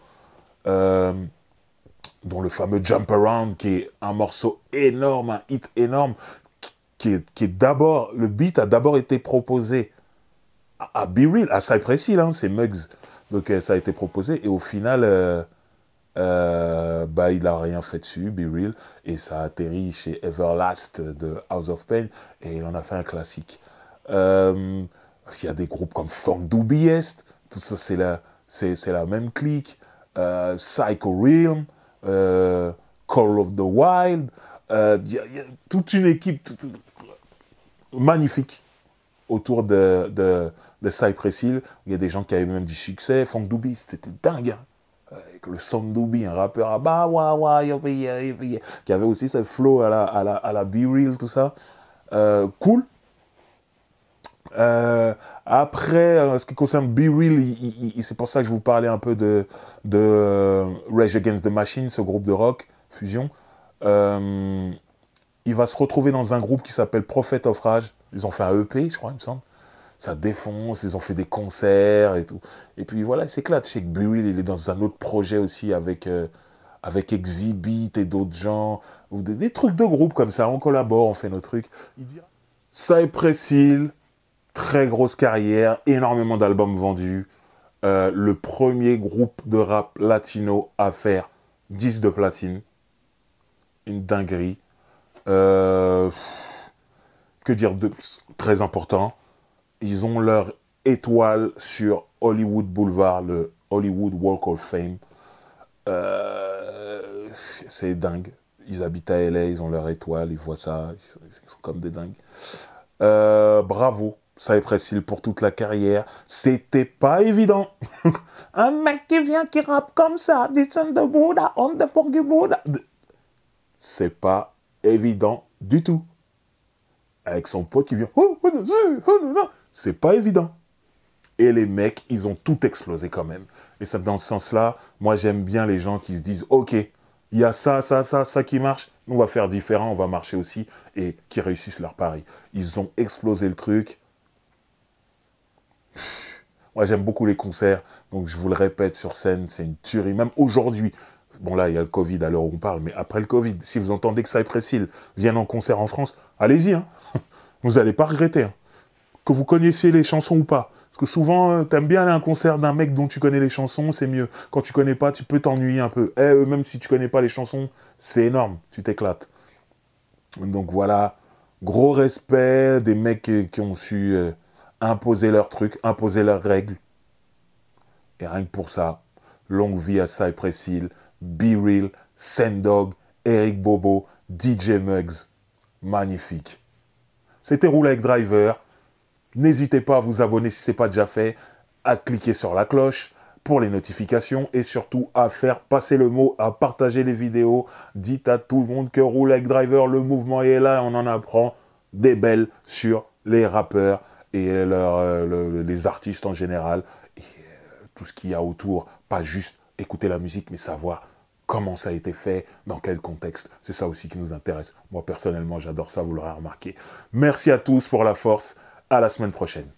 Euh, dont le fameux Jump Around, qui est un morceau énorme, un hit énorme, qui est, d'abord, le beat a d'abord été proposé à, Be Real, à Cypress Hill, hein, c'est Muggs. Donc euh, ça a été proposé, et au final, euh, bah, il a rien fait dessus, Be Real, et ça a atterri chez Everlast de House of Pain, et il en a fait un classique. Euh, il y a des groupes comme Funk Doobiest, tout ça c'est la, c'est, la même clique, euh, Psycho Realm, Call of the Wild, y a toute une équipe magnifique autour de, de, de Cypress Hill, il y a des gens qui avaient même du succès, Funk Doobiest c'était dingue, hein avec le Sandoubi, un rappeur à bah, wa, wa, qui avait aussi ce flow à la, à la, Real, tout ça. Euh, cool. Euh, après, euh, en ce qui concerne Be Real, c'est pour ça que je vous parlais un peu de, de Rage Against the Machine, ce groupe de rock, fusion. il va se retrouver dans un groupe qui s'appelle Prophet of Rage. Ils ont fait un EP, je crois, il me semble ça défonce, ils ont fait des concerts et tout. Et puis voilà, il s'éclate. Chez will il est dans un autre projet aussi avec, euh, avec Exhibit et d'autres gens, ou des, trucs de groupe comme ça, on collabore, on fait nos trucs. Ça est Précile, très grosse carrière, énormément d'albums vendus, euh, le premier groupe de rap latino à faire 10 de platine, une dinguerie. Euh, que dire de Très important ils ont leur étoile sur Hollywood Boulevard, le Hollywood Walk of Fame. Euh, c'est dingue. Ils habitent à LA, ils ont leur étoile, ils voient ça, ils sont, comme des dingues. Euh, bravo, ça est précis pour toute la carrière. C'était pas évident. *laughs* Un mec qui vient, qui rappe comme ça, Descend de Buddha, on the forgive Buddha. C'est pas évident du tout. Avec son pote qui vient. Oh, oh, oh, c'est pas évident. Et les mecs, ils ont tout explosé quand même. Et ça, dans ce sens-là, moi j'aime bien les gens qui se disent, ok, il y a ça, ça, ça, ça qui marche, on va faire différent, on va marcher aussi, et qui réussissent leur pari. Ils ont explosé le truc. Moi j'aime beaucoup les concerts, donc je vous le répète sur scène, c'est une tuerie. Même aujourd'hui, bon là il y a le Covid à l'heure où on parle, mais après le Covid, si vous entendez que est précis vienne en concert en France, allez-y, hein. *laughs* vous n'allez pas regretter. Hein que vous connaissiez les chansons ou pas. Parce que souvent, euh, t'aimes bien aller à un concert d'un mec dont tu connais les chansons, c'est mieux. Quand tu connais pas, tu peux t'ennuyer un peu. Et eh, euh, même si tu connais pas les chansons, c'est énorme, tu t'éclates. Donc voilà, gros respect des mecs qui, ont su euh, imposer leurs trucs, imposer leurs règles. Et rien que pour ça, longue vie à Cypress Hill, Be Real, Sendog, Eric Bobo, DJ Mugs. Magnifique. C'était avec Driver. N'hésitez pas à vous abonner si ce n'est pas déjà fait, à cliquer sur la cloche pour les notifications et surtout à faire passer le mot, à partager les vidéos. Dites à tout le monde que roule avec Driver, le mouvement est là, on en apprend des belles sur les rappeurs et euh, les artistes en général et euh, tout ce qu'il y a autour. Pas juste écouter la musique, mais savoir comment ça a été fait, dans quel contexte. C'est ça aussi qui nous intéresse. Moi personnellement, j'adore ça, vous l'aurez remarqué. Merci à tous pour la force. À la semaine prochaine.